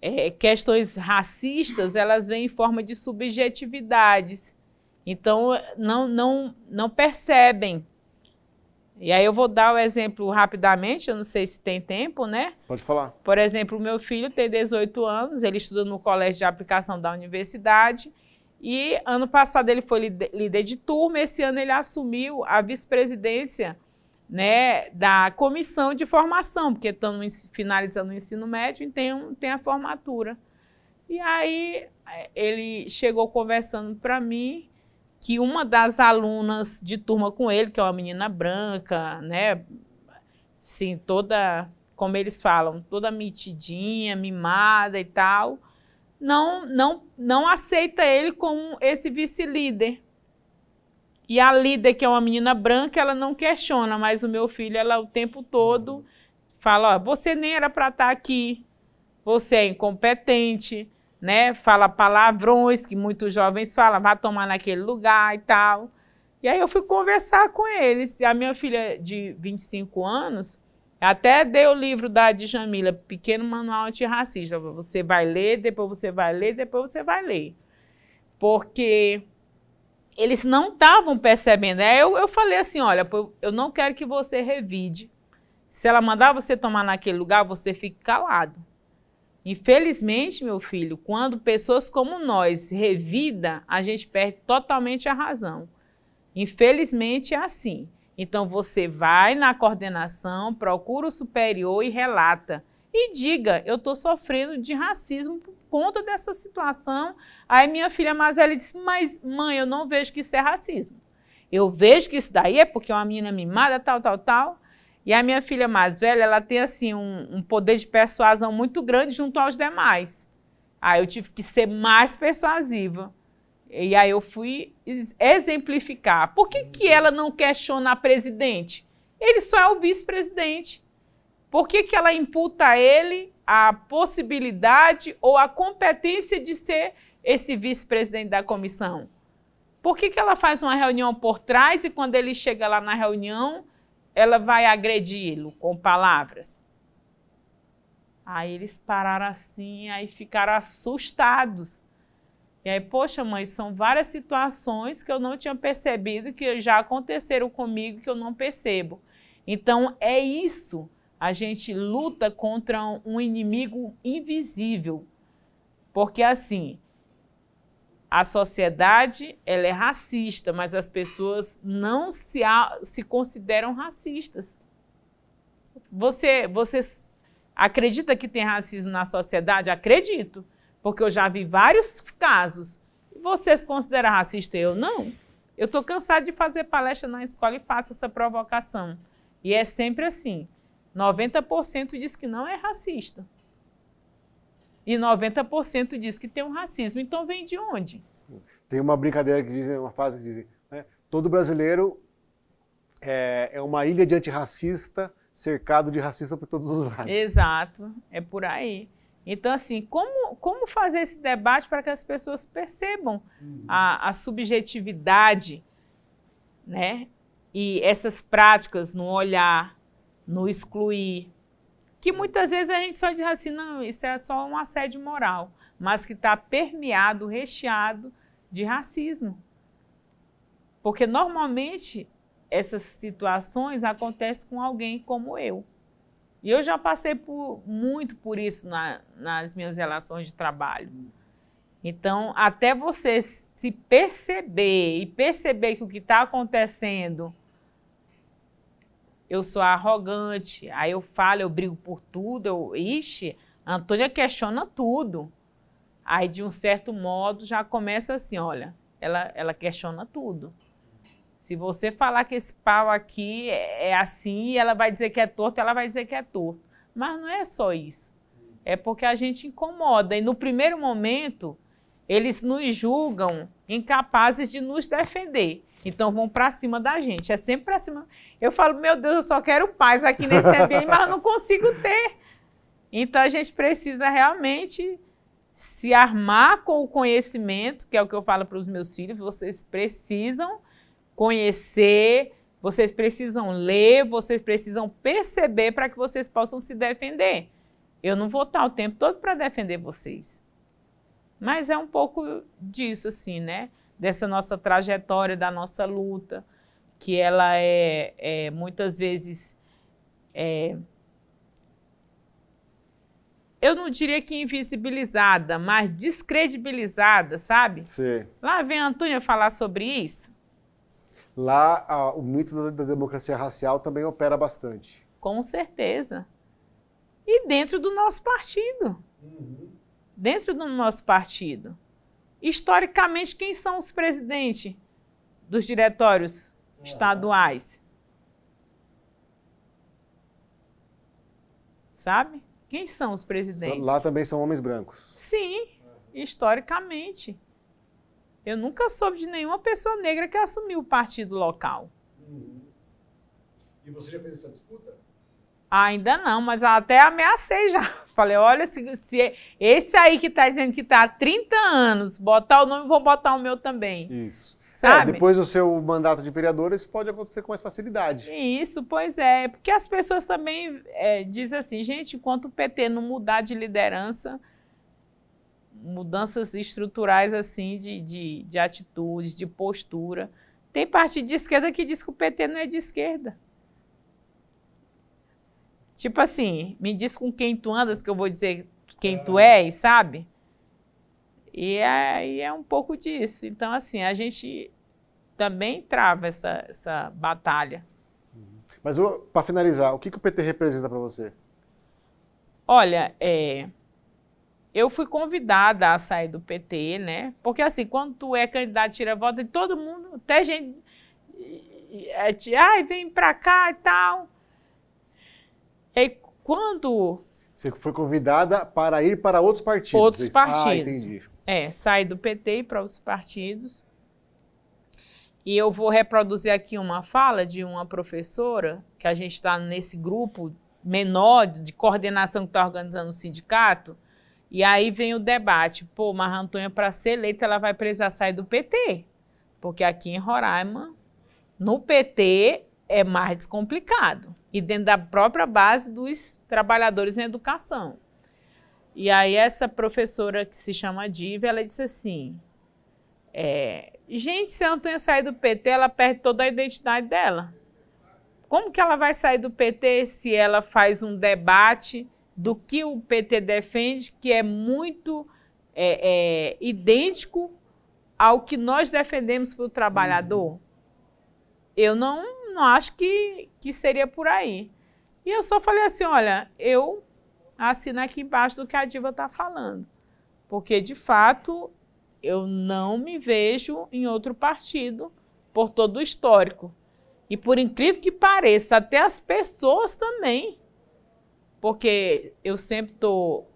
é, questões racistas elas vêm em forma de subjetividades. Então não, não, não percebem. E aí eu vou dar o exemplo rapidamente, eu não sei se tem tempo, né? Pode falar. Por exemplo, meu filho tem 18 anos, ele estuda no colégio de aplicação da universidade. E ano passado ele foi líder de turma, esse ano ele assumiu a vice-presidência né, da comissão de formação, porque estão finalizando o ensino médio e tem, um, tem a formatura. E aí é, ele chegou conversando para mim que uma das alunas de turma com ele, que é uma menina branca, né, sim, toda, como eles falam, toda mitidinha, mimada e tal, não não não aceita ele como esse vice-líder. E a líder, que é uma menina branca, ela não questiona, mas o meu filho, ela o tempo todo fala: ó, você nem era para estar tá aqui, você é incompetente, né? Fala palavrões que muitos jovens falam, vá tomar naquele lugar e tal. E aí eu fui conversar com eles. E a minha filha de 25 anos, até dei o livro da Djamila, Pequeno Manual Antirracista. Você vai ler, depois você vai ler, depois você vai ler. Porque eles não estavam percebendo. Aí é, eu, eu falei assim: olha, eu não quero que você revide. Se ela mandar você tomar naquele lugar, você fica calado. Infelizmente, meu filho, quando pessoas como nós revida, a gente perde totalmente a razão. Infelizmente é assim. Então você vai na coordenação, procura o superior e relata. E diga: eu estou sofrendo de racismo conta dessa situação. Aí minha filha mais velha disse: Mas, mãe, eu não vejo que isso é racismo. Eu vejo que isso daí é porque é uma menina mimada, tal, tal, tal. E a minha filha mais velha, ela tem assim um, um poder de persuasão muito grande junto aos demais. Aí eu tive que ser mais persuasiva. E aí eu fui exemplificar. Por que, que ela não questiona a presidente? Ele só é o vice-presidente. Por que, que ela imputa a ele a possibilidade ou a competência de ser esse vice-presidente da comissão? Por que, que ela faz uma reunião por trás e quando ele chega lá na reunião, ela vai agredi-lo com palavras? Aí eles pararam assim, aí ficaram assustados. E aí, poxa, mãe, são várias situações que eu não tinha percebido, que já aconteceram comigo, que eu não percebo. Então, é isso a gente luta contra um inimigo invisível. Porque assim, a sociedade ela é racista, mas as pessoas não se, se consideram racistas. Você, você acredita que tem racismo na sociedade? Acredito, porque eu já vi vários casos. Você se considera racista? Eu não. Eu estou cansada de fazer palestra na escola e faço essa provocação. E é sempre assim. 90% diz que não é racista. E 90% diz que tem um racismo. Então vem de onde? Tem uma brincadeira que dizem, uma frase que dizem, né? todo brasileiro é, é uma ilha de antirracista cercado de racista por todos os lados. Exato, é por aí. Então, assim, como, como fazer esse debate para que as pessoas percebam uhum. a, a, subjetividade, né? E essas práticas no olhar, no excluir. Que muitas vezes a gente só diz assim, não, isso é só um assédio moral, mas que está permeado, recheado de racismo. Porque normalmente essas situações acontecem com alguém como eu. E eu já passei por, muito por isso na, nas minhas relações de trabalho. Então, até você se perceber e perceber que o que está acontecendo eu sou arrogante, aí eu falo, eu brigo por tudo, eu, ixi, a Antônia questiona tudo. Aí, de um certo modo, já começa assim, olha, ela, ela questiona tudo. Se você falar que esse pau aqui é, é assim, ela vai dizer que é torto, ela vai dizer que é torto. Mas não é só isso. É porque a gente incomoda. E no primeiro momento, eles nos julgam incapazes de nos defender. Então vão para cima da gente. É sempre para cima. Eu falo, meu Deus, eu só quero paz aqui nesse ambiente, mas eu não consigo ter. Então a gente precisa realmente se armar com o conhecimento, que é o que eu falo para os meus filhos, vocês precisam conhecer, vocês precisam ler, vocês precisam perceber para que vocês possam se defender. Eu não vou estar o tempo todo para defender vocês. Mas é um pouco disso, assim, né? dessa nossa trajetória, da nossa luta, que ela é, é muitas vezes. É, eu não diria que invisibilizada, mas descredibilizada, sabe? Sim. Lá vem a Antônia falar sobre isso. Lá, a, o mito da, da democracia racial também opera bastante. Com certeza. E dentro do nosso partido. Uhum. Dentro do nosso partido. Historicamente, quem são os presidentes dos diretórios estaduais? Sabe? Quem são os presidentes? Lá também são homens brancos. Sim, historicamente. Eu nunca soube de nenhuma pessoa negra que assumiu o partido local. Uhum. E você já fez essa disputa? Ainda não, mas até ameacei já. Falei, olha, se, se esse aí que está dizendo que está há 30 anos, botar o nome, vou botar o meu também. Isso. É, Sabe? É, depois do seu mandato de vereador, isso pode acontecer com mais facilidade. Isso, pois é. Porque as pessoas também é, dizem assim, gente, enquanto o PT não mudar de liderança, mudanças estruturais assim de, de, de atitudes, de postura. Tem parte de esquerda que diz que o PT não é de esquerda. Tipo assim, me diz com quem tu andas que eu vou dizer quem tu é. és, sabe? E é, e é um pouco disso. Então, assim, a gente também trava essa, essa batalha. Mas para finalizar, o que, que o PT representa para você? Olha, é, eu fui convidada a sair do PT, né? Porque assim, quando tu é candidato tira voto, todo mundo, até gente, é, te, ai, vem para cá e tal. E aí, quando. Você foi convidada para ir para outros partidos? Outros é ah, partidos. Ah, entendi. É, saí do PT e para outros partidos. E eu vou reproduzir aqui uma fala de uma professora, que a gente está nesse grupo menor de coordenação que está organizando o sindicato. E aí vem o debate: pô, Marra Antônia, para ser eleita, ela vai precisar sair do PT. Porque aqui em Roraima, no PT, é mais descomplicado e dentro da própria base dos trabalhadores em educação. E aí essa professora que se chama Diva, ela disse assim, é, gente, se a Antônia sair do PT, ela perde toda a identidade dela. Como que ela vai sair do PT se ela faz um debate do que o PT defende, que é muito é, é, idêntico ao que nós defendemos para o trabalhador? Uhum. Eu não não acho que, que seria por aí. E eu só falei assim, olha, eu assino aqui embaixo do que a diva está falando. Porque, de fato, eu não me vejo em outro partido por todo o histórico. E por incrível que pareça, até as pessoas também. Porque eu sempre estou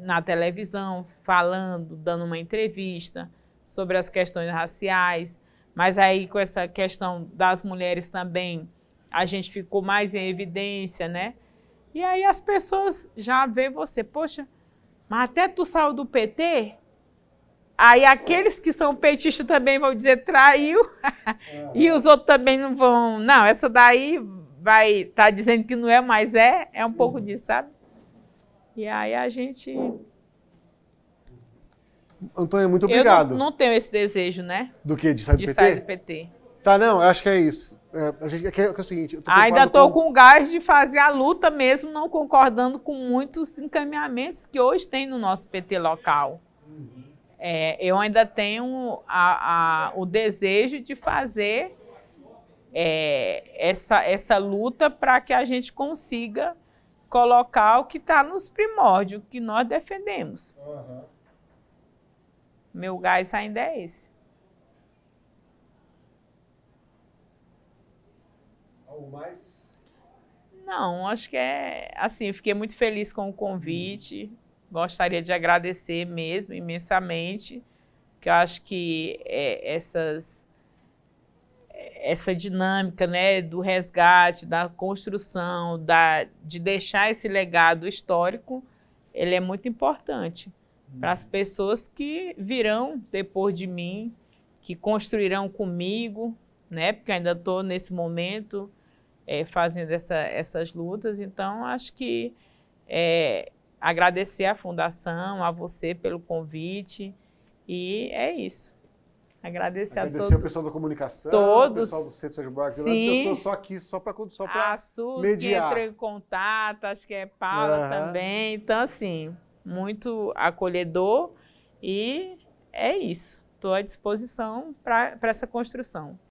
na televisão falando, dando uma entrevista sobre as questões raciais. Mas aí com essa questão das mulheres também, a gente ficou mais em evidência, né? E aí as pessoas já vê você, poxa, mas até tu saiu do PT? Aí aqueles que são petistas também vão dizer traiu, e os outros também não vão. Não, essa daí vai estar tá dizendo que não é, mas é, é um pouco disso, sabe? E aí a gente Antônio, muito obrigado. Eu não, não tenho esse desejo, né? Do que? De sair do de PT? sair do PT. Tá, não, acho que é isso. É, a gente, é, é, é o seguinte. Tô Ainda estou com... com gás de fazer a luta mesmo, não concordando com muitos encaminhamentos que hoje tem no nosso PT local. É, eu ainda tenho a, a, o desejo de fazer é, essa, essa luta para que a gente consiga colocar o que está nos primórdios, que nós defendemos. Uhum. Meu gás ainda é esse. Algo mais? Não, acho que é assim. Fiquei muito feliz com o convite. Gostaria de agradecer mesmo, imensamente, porque eu acho que é, essas essa dinâmica né, do resgate, da construção, da, de deixar esse legado histórico, ele é muito importante para as pessoas que virão depois de mim, que construirão comigo, né? Porque ainda estou nesse momento é, fazendo essa, essas lutas. Então, acho que é, agradecer à fundação, a você pelo convite e é isso. Agradecer, Agradecer a todo... o pessoal da comunicação, todos. o pessoal do Centro Sérgio Barco. Sim. Eu estou só aqui, só para só pra A Sus que entrou em contato, acho que é Paula uhum. também. Então, assim, muito acolhedor e é isso. Estou à disposição para essa construção.